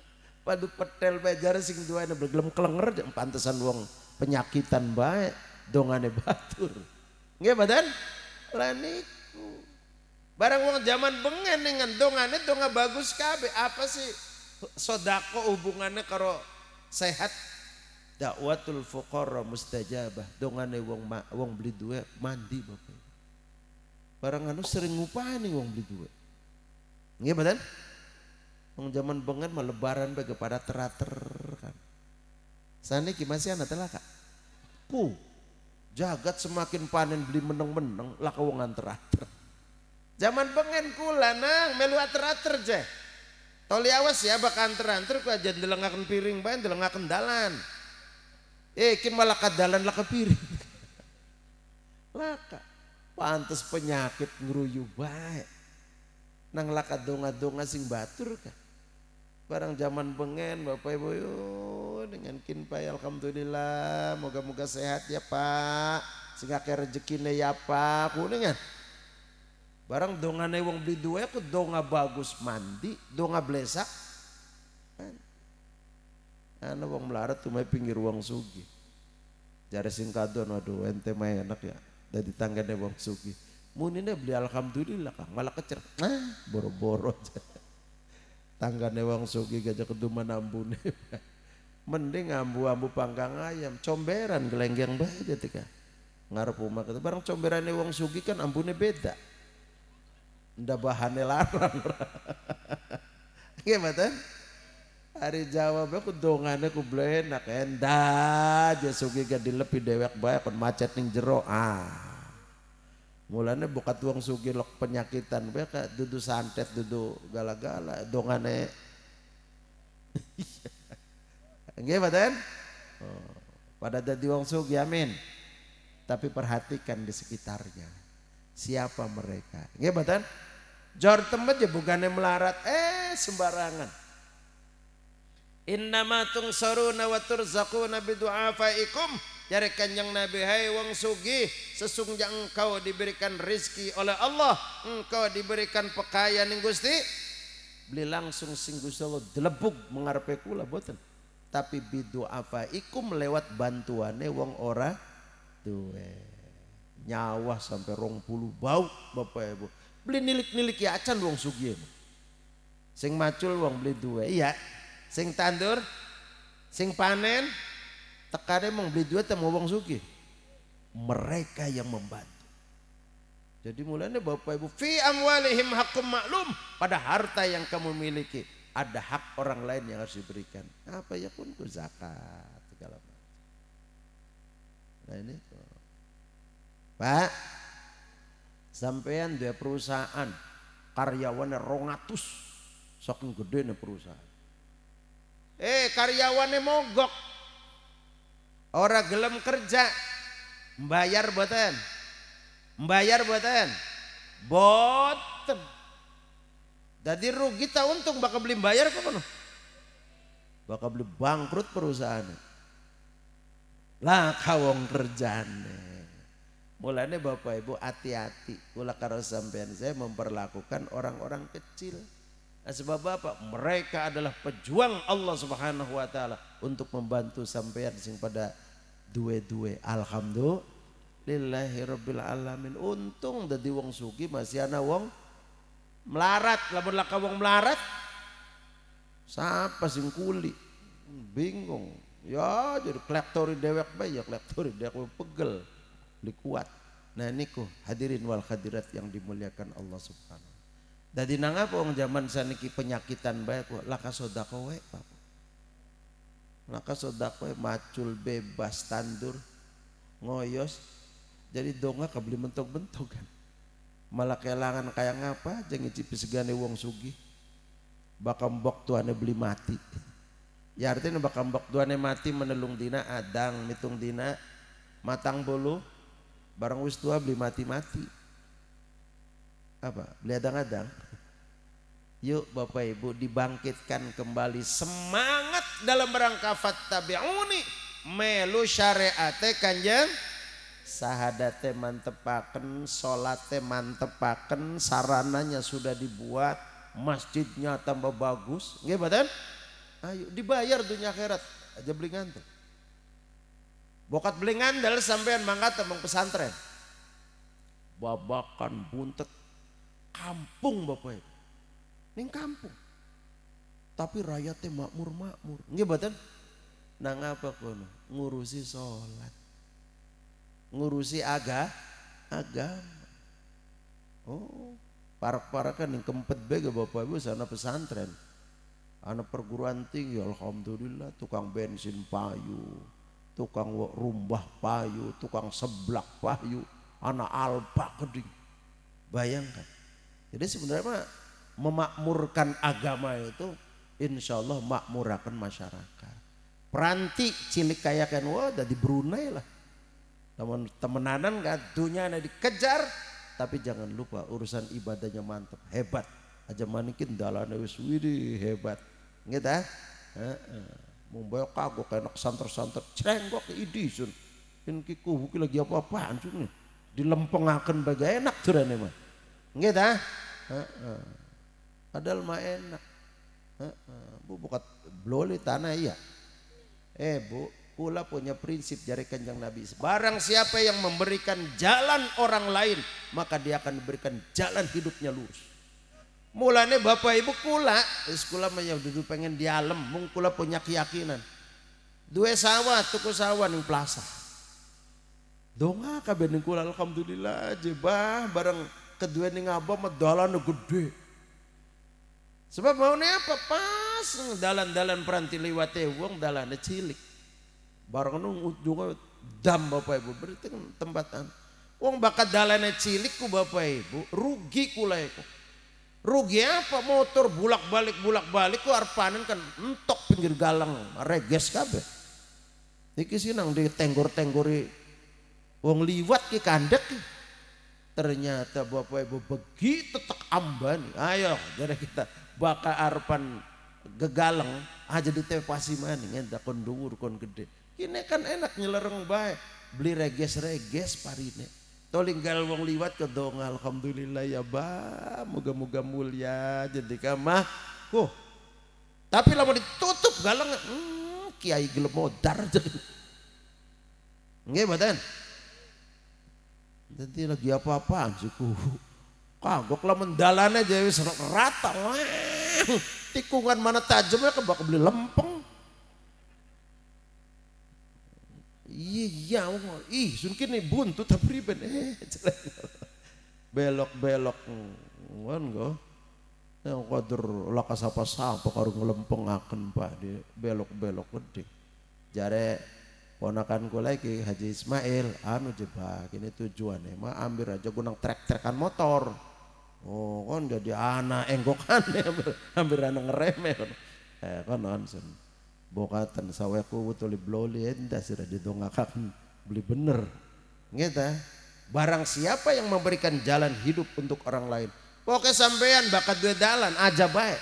padu petel bae jare sing duwene bergelem kelenger pantesan wong penyakitan bae dongane batur nggih badan raniku barang wong zaman bengen dengan dongane donga bagus kabeh apa sih sodako hubungannya karo sehat dakwatul fuqara mustajabah dongane wong ma, wong beli duwe mandi Bapak barang anu sering ngupani wong beli duwe nggih mboten wong zaman bengen mah lebaran bae kepada terater kan ki masih ana telak kak ku jagat semakin panen beli meneng-meneng lah wong terater zaman bengen kula nang melu ater-ater je toli awas ya bakal anter-anter ku aja ndelengaken piring bae ndelengaken dalan Eh, kin malah kadalan laka piring. Laka. Pantes penyakit ngeruyu baik. Nang laka donga-donga sing batur ka. Barang zaman bengen Bapak Ibu yuk, dengan kin pak ya, alhamdulillah moga-moga sehat ya Pak. Sehingga akeh rezekine ya Pak. Kuningan. Barang dongane wong beli dua aku donga bagus mandi, donga blesak Ana wong melarat tuh pinggir wong sugi. Jare sing kadon waduh ente mah enak ya. Dari tangga tanggane wong sugi. Munine beli alhamdulillah kang malah kecer. Nah, boro-boro. tanggane wong sugi gajah keduman ambune. Mending ambu-ambu panggang ayam, comberan gelenggeng bae tika. Ngarep rumah kata barang comberane wong sugi kan ambune beda. Ndak bahane larang. Gimana? hari jawabnya aku dongannya aku blenak enda aja sugi gak dilepi dewek baik kon macet ning jero ah mulanya buka tuang sugi lok penyakitan bae ka dudu santet dudu gala-gala dongane enggak paten oh, pada dadi wong sugi amin tapi perhatikan di sekitarnya siapa mereka enggak paten jor temen je ya bukannya melarat eh sembarangan Innama tungsaruna wa turzaquna bidu'afaikum. Dari kanjang Nabi Hai wang sugih Sesungguhnya engkau diberikan rizki oleh Allah Engkau diberikan pekayaan yang gusti Beli langsung sing gusti Allah Delebuk mengharapnya kula boten Tapi bidu'afaikum lewat bantuannya wang ora Tuwe Nyawa sampai rong puluh bau Bapak Ibu Beli nilik-nilik ya acan wang sugih Sing macul wang beli duwe Iya sing tandur sing panen tekare mung beli duit temu wong suki. mereka yang membantu jadi mulanya Bapak Ibu fi amwalihim hakum maklum pada harta yang kamu miliki ada hak orang lain yang harus diberikan. Apa ya pun tuh zakat segala macam. Nah ini Pak, sampean dua perusahaan karyawannya rongatus sokong gede nih perusahaan. Eh karyawannya mogok. orang gelem kerja. bayar buatan bayar buatan Boten. Jadi rugi tak untung bakal beli bayar kok mana? Bakal beli bangkrut perusahaan. Lah kawong kerjane. Mulanya Bapak Ibu hati-hati. Kula karo sampean saya memperlakukan orang-orang kecil. Nah, sebab apa? Mereka adalah pejuang Allah Subhanahu wa taala untuk membantu sampean sing pada duwe-duwe. Alhamdulillahi rabbil alamin. Untung dadi wong sugi masih ana wong melarat, lamun laka wong melarat siapa sing kuli? Bingung. Ya jadi klektori dewek bae ya klektori dewek pegel likuat. Nah niku hadirin wal hadirat yang dimuliakan Allah Subhanahu Dadi nang apa wong zaman saniki penyakitan bae kok laka soda wae, Pak. Laka soda macul bebas tandur ngoyos jadi donga kebeli mentok bentuk kan. Malah kelangan kayak ngapa aja ngicipi segane wong sugi Bakam bok tuane beli mati. Ya artinya bakam bok tuane mati menelung dina adang mitung dina matang bolu barang wis tua beli mati-mati. Apa? Beladang-adang. Yuk Bapak Ibu dibangkitkan kembali semangat dalam rangka fattabi'uni melu syariate kanjeng sahadate mantepaken solate mantepaken sarananya sudah dibuat masjidnya tambah bagus nggih badan ayo dibayar dunia akhirat aja beli ngantel bokat beli ngandel sampean mangkat temong pesantren babakan buntet kampung Bapak Ibu. Ning kampung. Tapi rakyatnya makmur-makmur. Nggih mboten? Nang apa kono? Ngurusi sholat, Ngurusi aga agama. Oh, para para kan yang kempet bega Bapak Ibu sana pesantren. Anak perguruan tinggi alhamdulillah tukang bensin payu, tukang rumbah payu, tukang seblak payu, anak alpa keding. Bayangkan jadi sebenarnya mah memakmurkan agama itu insya Allah makmurakan masyarakat. Peranti cilik kan wah dari Brunei lah. Teman temenanan gak kan, dunia ada dikejar tapi jangan lupa urusan ibadahnya mantap hebat aja manikin dalan wis widi hebat gitu ah mumbayo kagok enak santer-santer cenggok idi sun ini kuku lagi apa-apaan sun dilempengakan bagai enak tuh mah Nggih ta? Padahal mah enak. Bu buka bloli tanah iya. Eh Bu, kula punya prinsip jari kanjeng Nabi. Barang siapa yang memberikan jalan orang lain, maka dia akan diberikan jalan hidupnya lurus. Mulanya bapak ibu kula, sekolah menyebut duduk pengen di mung kula punya keyakinan. Dua sawah, tuku sawah ning plaza. Donga kabeh kula alhamdulillah jebah bareng kedua ini ngabah medalan gede sebab mau maunya apa pas dalan-dalan peranti lewati wong dalan cilik bareng nung juga dam bapak ibu berarti kan tempatan wong bakat dalannya cilik ku bapak ibu rugi kulaiku rugi apa motor bulak balik bulak balik ku arpanen kan entok pinggir galang reges kabe, niki sih nang di tenggor tenggori wong liwat ke kandek Ternyata Bapak Ibu begitu tak amban. Ayo jadi kita bakal arpan gegaleng aja ah, di tempat pasi maning nih eh, kon kondur kon gede. Kini kan enak nyelereng baik. Beli reges-reges parine. Tolinggal wong liwat ke dong alhamdulillah ya ba. Moga-moga mulia jadi kamah. Huh. Tapi lama ditutup galeng. Hmm, kiai gelemodar jadi. nggak Badan. Nanti lagi apa-apaan sih Kagok lah mendalannya jadi wis rata. tikungan mana tajamnya bakal beli lempeng. Iya, iya, ih, sungkin nih buntu tapi ribet. eh, belok-belok, kan go, yang kader lakas apa sapa karung lempeng akan pak di belok-belok gede, jare ponakan gue lagi Haji Ismail anu jebak ini tujuannya mah ambil aja gue nang trek-trekan motor oh kan jadi anak enggokan ya, ambil ambil anak ngereme eh kon nonsen bokatan butuh tuli bloli entah sih didongakakan beli bener ngeta barang siapa yang memberikan jalan hidup untuk orang lain pokoknya sampean bakat dua jalan aja baik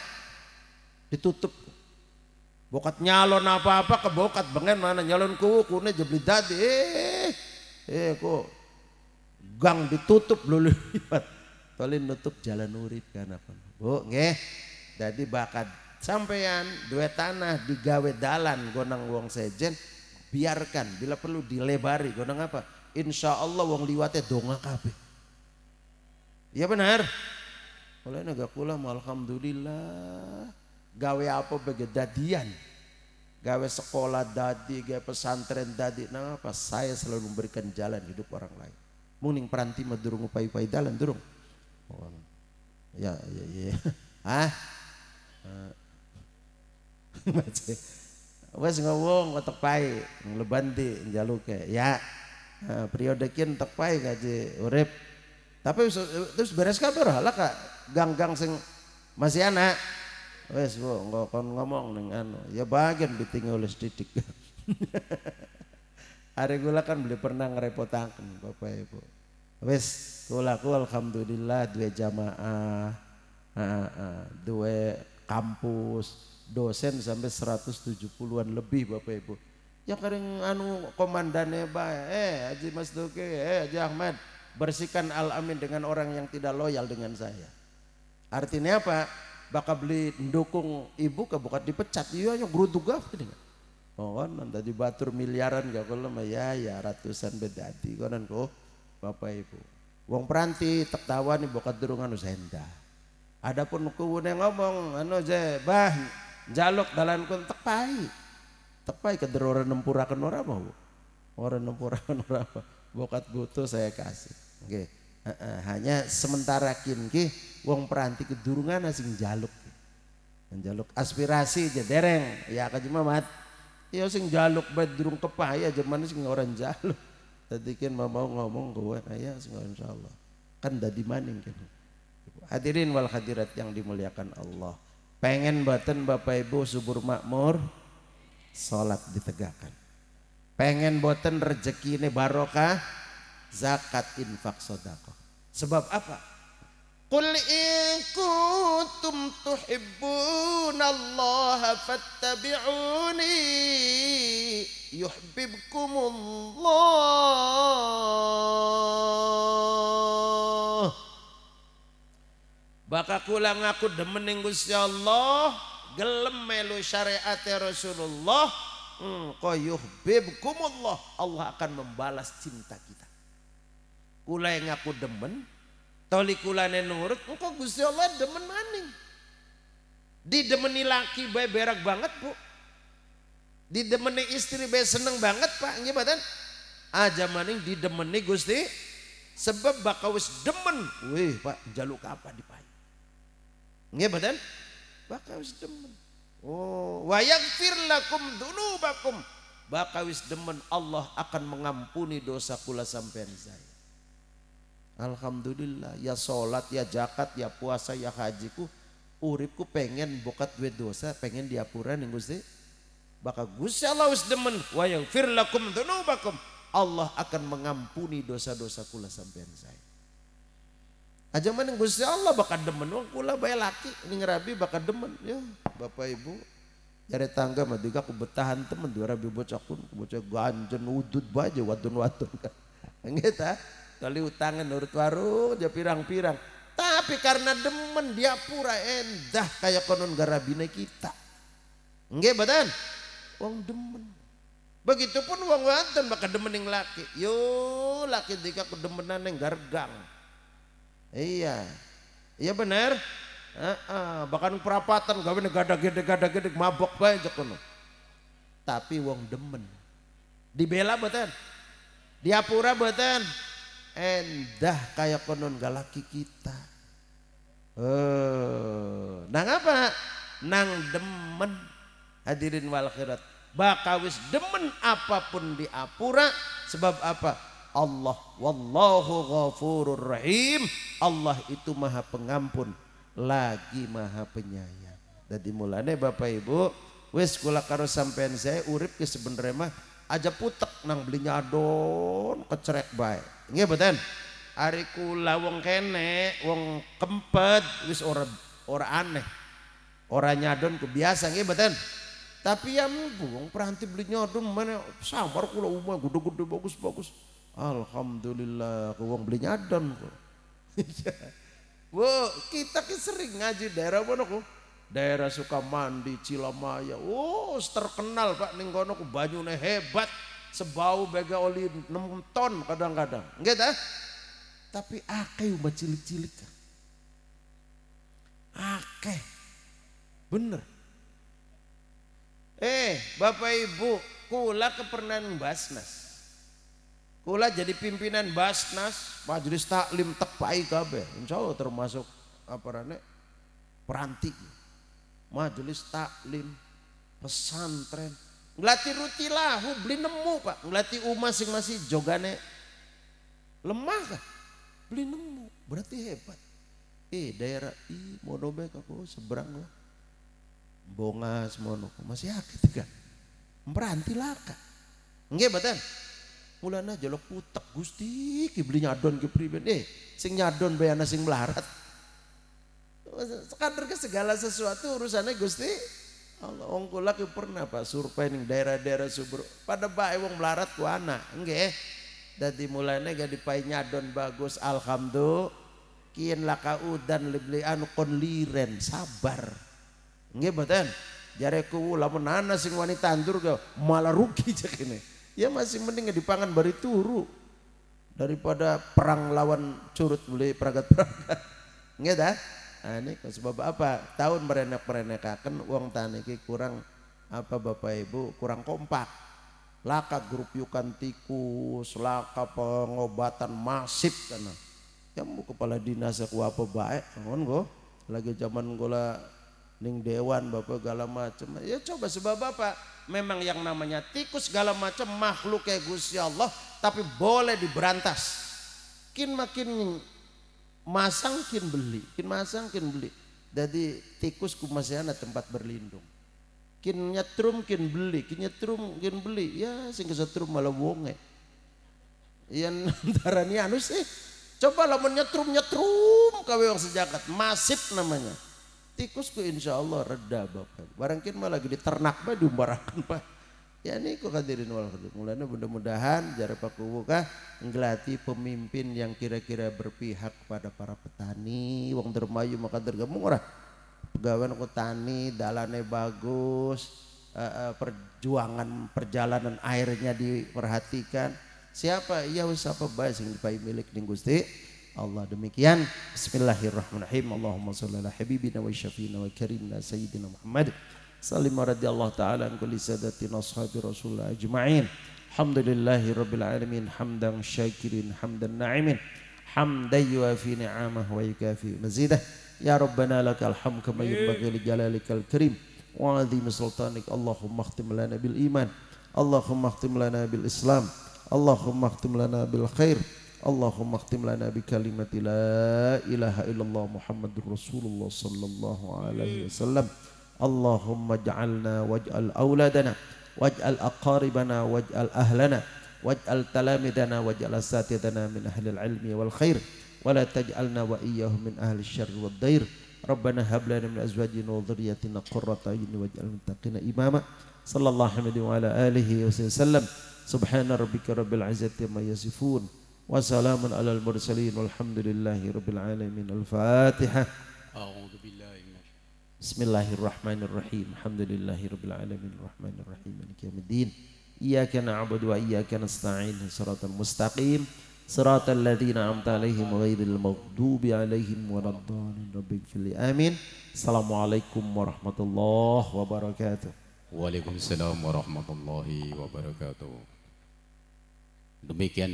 ditutup Bokat nyalon apa-apa ke bokat bengen mana nyalon ku ne jebli dadi. Eh, eh ku gang ditutup lulu lipat. Tolin nutup jalan urip kan apa. Bu ngeh Dadi bakat sampean dua tanah digawe dalan gonang wong sejen biarkan bila perlu dilebari gonang apa insya Allah wong liwate donga kabe iya benar oleh negakulah, kula alhamdulillah gawe apa begedadian gawe sekolah dadi gawe pesantren dadi nah apa saya selalu memberikan jalan hidup orang lain mungkin peranti madurung upai-upai dalan durung oh, ya ya ya ah wes ngowong otak pai ngelebanti njaluke ya eh, periode kian otak pai gaji urip tapi terus beres kabar lah kak gang-gang sing masih anak wes bu nggak kon ngomong neng anu. ya bagian bitinga oleh sedikit hari gula kan beli pernah ngerepotakan bapak ibu wes gula ku alhamdulillah dua jamaah dua kampus dosen sampai 170-an lebih Bapak Ibu ya kering anu komandannya baik eh Haji Mas Duki eh Haji Ahmad bersihkan Al Amin dengan orang yang tidak loyal dengan saya artinya apa bakal beli mendukung ibu ke bukan dipecat iya yang ini oh kan tadi batur miliaran gak kalau ya ya ratusan bedati konon kok bapak ibu wong peranti tertawa nih bukan durungan usenda adapun yang ngomong anu je bah jaluk dalan kun tepai tepai ke orang nempurakan orang mau orang nempurakan orang bokat butuh saya kasih oke okay hanya sementara kini ki wong peranti kedurungan asing jaluk menjaluk aspirasi aja dereng ya kajima mat ya sing jaluk bed durung kepaya zaman sing orang jaluk tadi kan mau mau ngomong gue ya sing insyaallah kan dadi maning kan hadirin wal hadirat yang dimuliakan Allah pengen banten bapak ibu subur makmur sholat ditegakkan pengen boten rezeki ini barokah zakat infak sodako. Sebab apa? Qul in kuntum tuhibbunallaha fattabi'uni yuhibbukumullah. Baka kula ngaku demening Gusti Allah, gelem melu syariat Rasulullah, engko Allah. Allah akan membalas cinta kita kula aku demen toli yang nurut Kok Gusti Allah demen maning didemeni laki bae berak banget Bu didemeni istri bae seneng banget Pak nggih badan aja maning didemeni Gusti sebab bakal wis demen wih Pak jaluk apa dipai nggih badan bakal wis demen oh wayakfir lakum dulu bakum. Bakawis demen Allah akan mengampuni dosa kula sampai saya Alhamdulillah ya sholat ya jakat ya puasa ya hajiku uripku pengen bokat duit dosa pengen diapuran yang Gusti baka Gusti Allah demen wa yaghfir lakum bakum. Allah akan mengampuni dosa-dosa kula sampai saya aja nah, mana Gusti Allah bakal demen wong kula bayar laki ini ngerabi bakal demen ya Bapak Ibu dari tangga mati aku bertahan temen dua rabi bocah pun bocah ganjen udut baja wadun-wadun kan gitu Kali utangan nurut warung dia pirang-pirang. Tapi karena demen dia pura endah kayak konon garabine kita. Enggak, badan? Uang demen. Begitupun uang wadon bakal demen yang laki. Yo laki ke demenan yang gargang. Iya. Iya bener. Uh, uh, bahkan perapatan kami negara gede gada gede mabok banyak konon. Tapi uang demen. Dibela Dia pura beten endah kayak konon galaki kita oh. nang apa nang demen hadirin wal akhirat bakawis demen apapun di apura sebab apa Allah wallahu ghafurur rahim Allah itu maha pengampun lagi maha penyayang jadi mulane Bapak Ibu wis kula karo sampean saya urip ke sebenarnya mah aja putek nang beli nyadon kecerek baik nggih mboten hari kula wong kene wong kempet wis ora ora aneh ora nyadon kebiasa nggih mboten tapi ya mbu wong peranti beli nyadon mana sabar kula umah gede-gede bagus-bagus alhamdulillah wong beli nyadon kula kita ki sering ngaji daerah mana kok? daerah Sukamandi, Cilamaya. Oh, terkenal Pak Ninggono, ku banyune hebat. Sebau bega oli 6 ton kadang-kadang. Nggih ta? Tapi akeh umat cilik-cilik. Akeh. Bener. Eh, Bapak Ibu, kula kepernan Basnas. Kula jadi pimpinan Basnas, Majelis Taklim tepai kabeh. Insya Allah termasuk apa namanya peranti majelis taklim, pesantren. Ngelati rutilahu, beli nemu pak. Ngelati umat sing masih jogane lemah kah? Beli nemu, berarti hebat. Eh daerah i monobe aku seberang lah. Bongas mono masih akit kan? Meranti laka. Enggak batan. Mulana jaluk putek gusti, kiblinya adon, nyadon Eh sing nyadon bayana sing melarat. Sekadar ke segala sesuatu urusannya Gusti Allah wong lagi pernah Pak survei nih daerah-daerah subur. Pada pak wong melarat ku anak, enggak? dari mulainya gak dipai nyadon bagus alhamdulillah. Kian laka udan lebih anu kon liren sabar. enggak boten? Jareku lamun nana sing wanita andur gak malah rugi cek ini. Ya masih mending dipangan bari turu daripada perang lawan curut beli peragat-peragat. enggak dah? Ah, ini sebab apa? Tahun merenek-merenekakan uang taniki kurang apa Bapak Ibu kurang kompak. Laka grup yukan tikus, laka pengobatan masif karena kamu kepala dinas aku apa baik, ngon go. Lagi zaman gula ning dewan bapak galam macam. Ya coba sebab apa? Memang yang namanya tikus galam macam makhluk kayak ya Allah, tapi boleh diberantas. Makin makin masang kin beli, kin masang kin beli. Jadi tikus kumasiana tempat berlindung. Kin nyetrum kin beli, kin nyetrum kin beli. Ya sing kesetrum malah wonge. Yang darani anu sih. Coba lamun nyetrum nyetrum kawe wong sejagat, masif namanya. Tikusku insya Allah reda bapak. Barangkin malah gede ternak bah diumbarakan pak. Ya ini kok hadirin wal Mulanya mudah-mudahan jarak Kubuka menggelati pemimpin yang kira-kira berpihak kepada para petani, wong dermayu maka dergemung orang. Pegawai ku tani, dalane bagus, eh, eh, perjuangan perjalanan airnya diperhatikan. Siapa? Ya siapa baik yang dipai milik ning Gusti Allah demikian. Bismillahirrahmanirrahim. Allahumma shalli ala habibina wa syafiina wa karimna sayyidina Muhammad. Salim radhiyallahu taala an kulli sadatina ashabi Rasulullah ajma'in. Alhamdulillahi rabbil alamin hamdan syakirin hamdan na'imin. Hamdan yuafi ni'amahu wa yukafi mazidah. Ya Rabbana lakal hamd kama yanbaghi li jalalikal karim wa 'azimi sultanik. Allahumma khtim lana bil iman. Allahumma khtim lana bil islam. Allahumma khtim lana bil khair. Allahumma khtim lana bi kalimati la ilaha illallah Muhammadur Rasulullah sallallahu alaihi wasallam. اللهم اجعلنا واجعل أولادنا واجعل أقاربنا واجعل أهلنا واجعل تلامذنا واجعل أساتذتنا من أهل العلم والخير ولا تجعلنا وإياهم من أهل الشر والضير ربنا هب لنا من أزواجنا وذريتنا قرة أعين واجعل المتقين إماما صلى الله عليه وعلى آله وصحبه وسلم سبحان ربك رب العزة ما يصفون وسلام على المرسلين والحمد لله رب العالمين الفاتحة أعوذ بالله Bismillahirrahmanirrahim. Alhamdulillahirrabbilalamin. Rahmanirrahim. Maliki yaumiddin. Iyyaka na'budu wa iyyaka nasta'in. Shiratal mustaqim. Shiratal ladzina an'amta 'alaihim ghairil maghdubi 'alaihim waladdallin. Rabbi Amin. Assalamualaikum warahmatullahi wabarakatuh. Waalaikumsalam warahmatullahi wabarakatuh. Demikian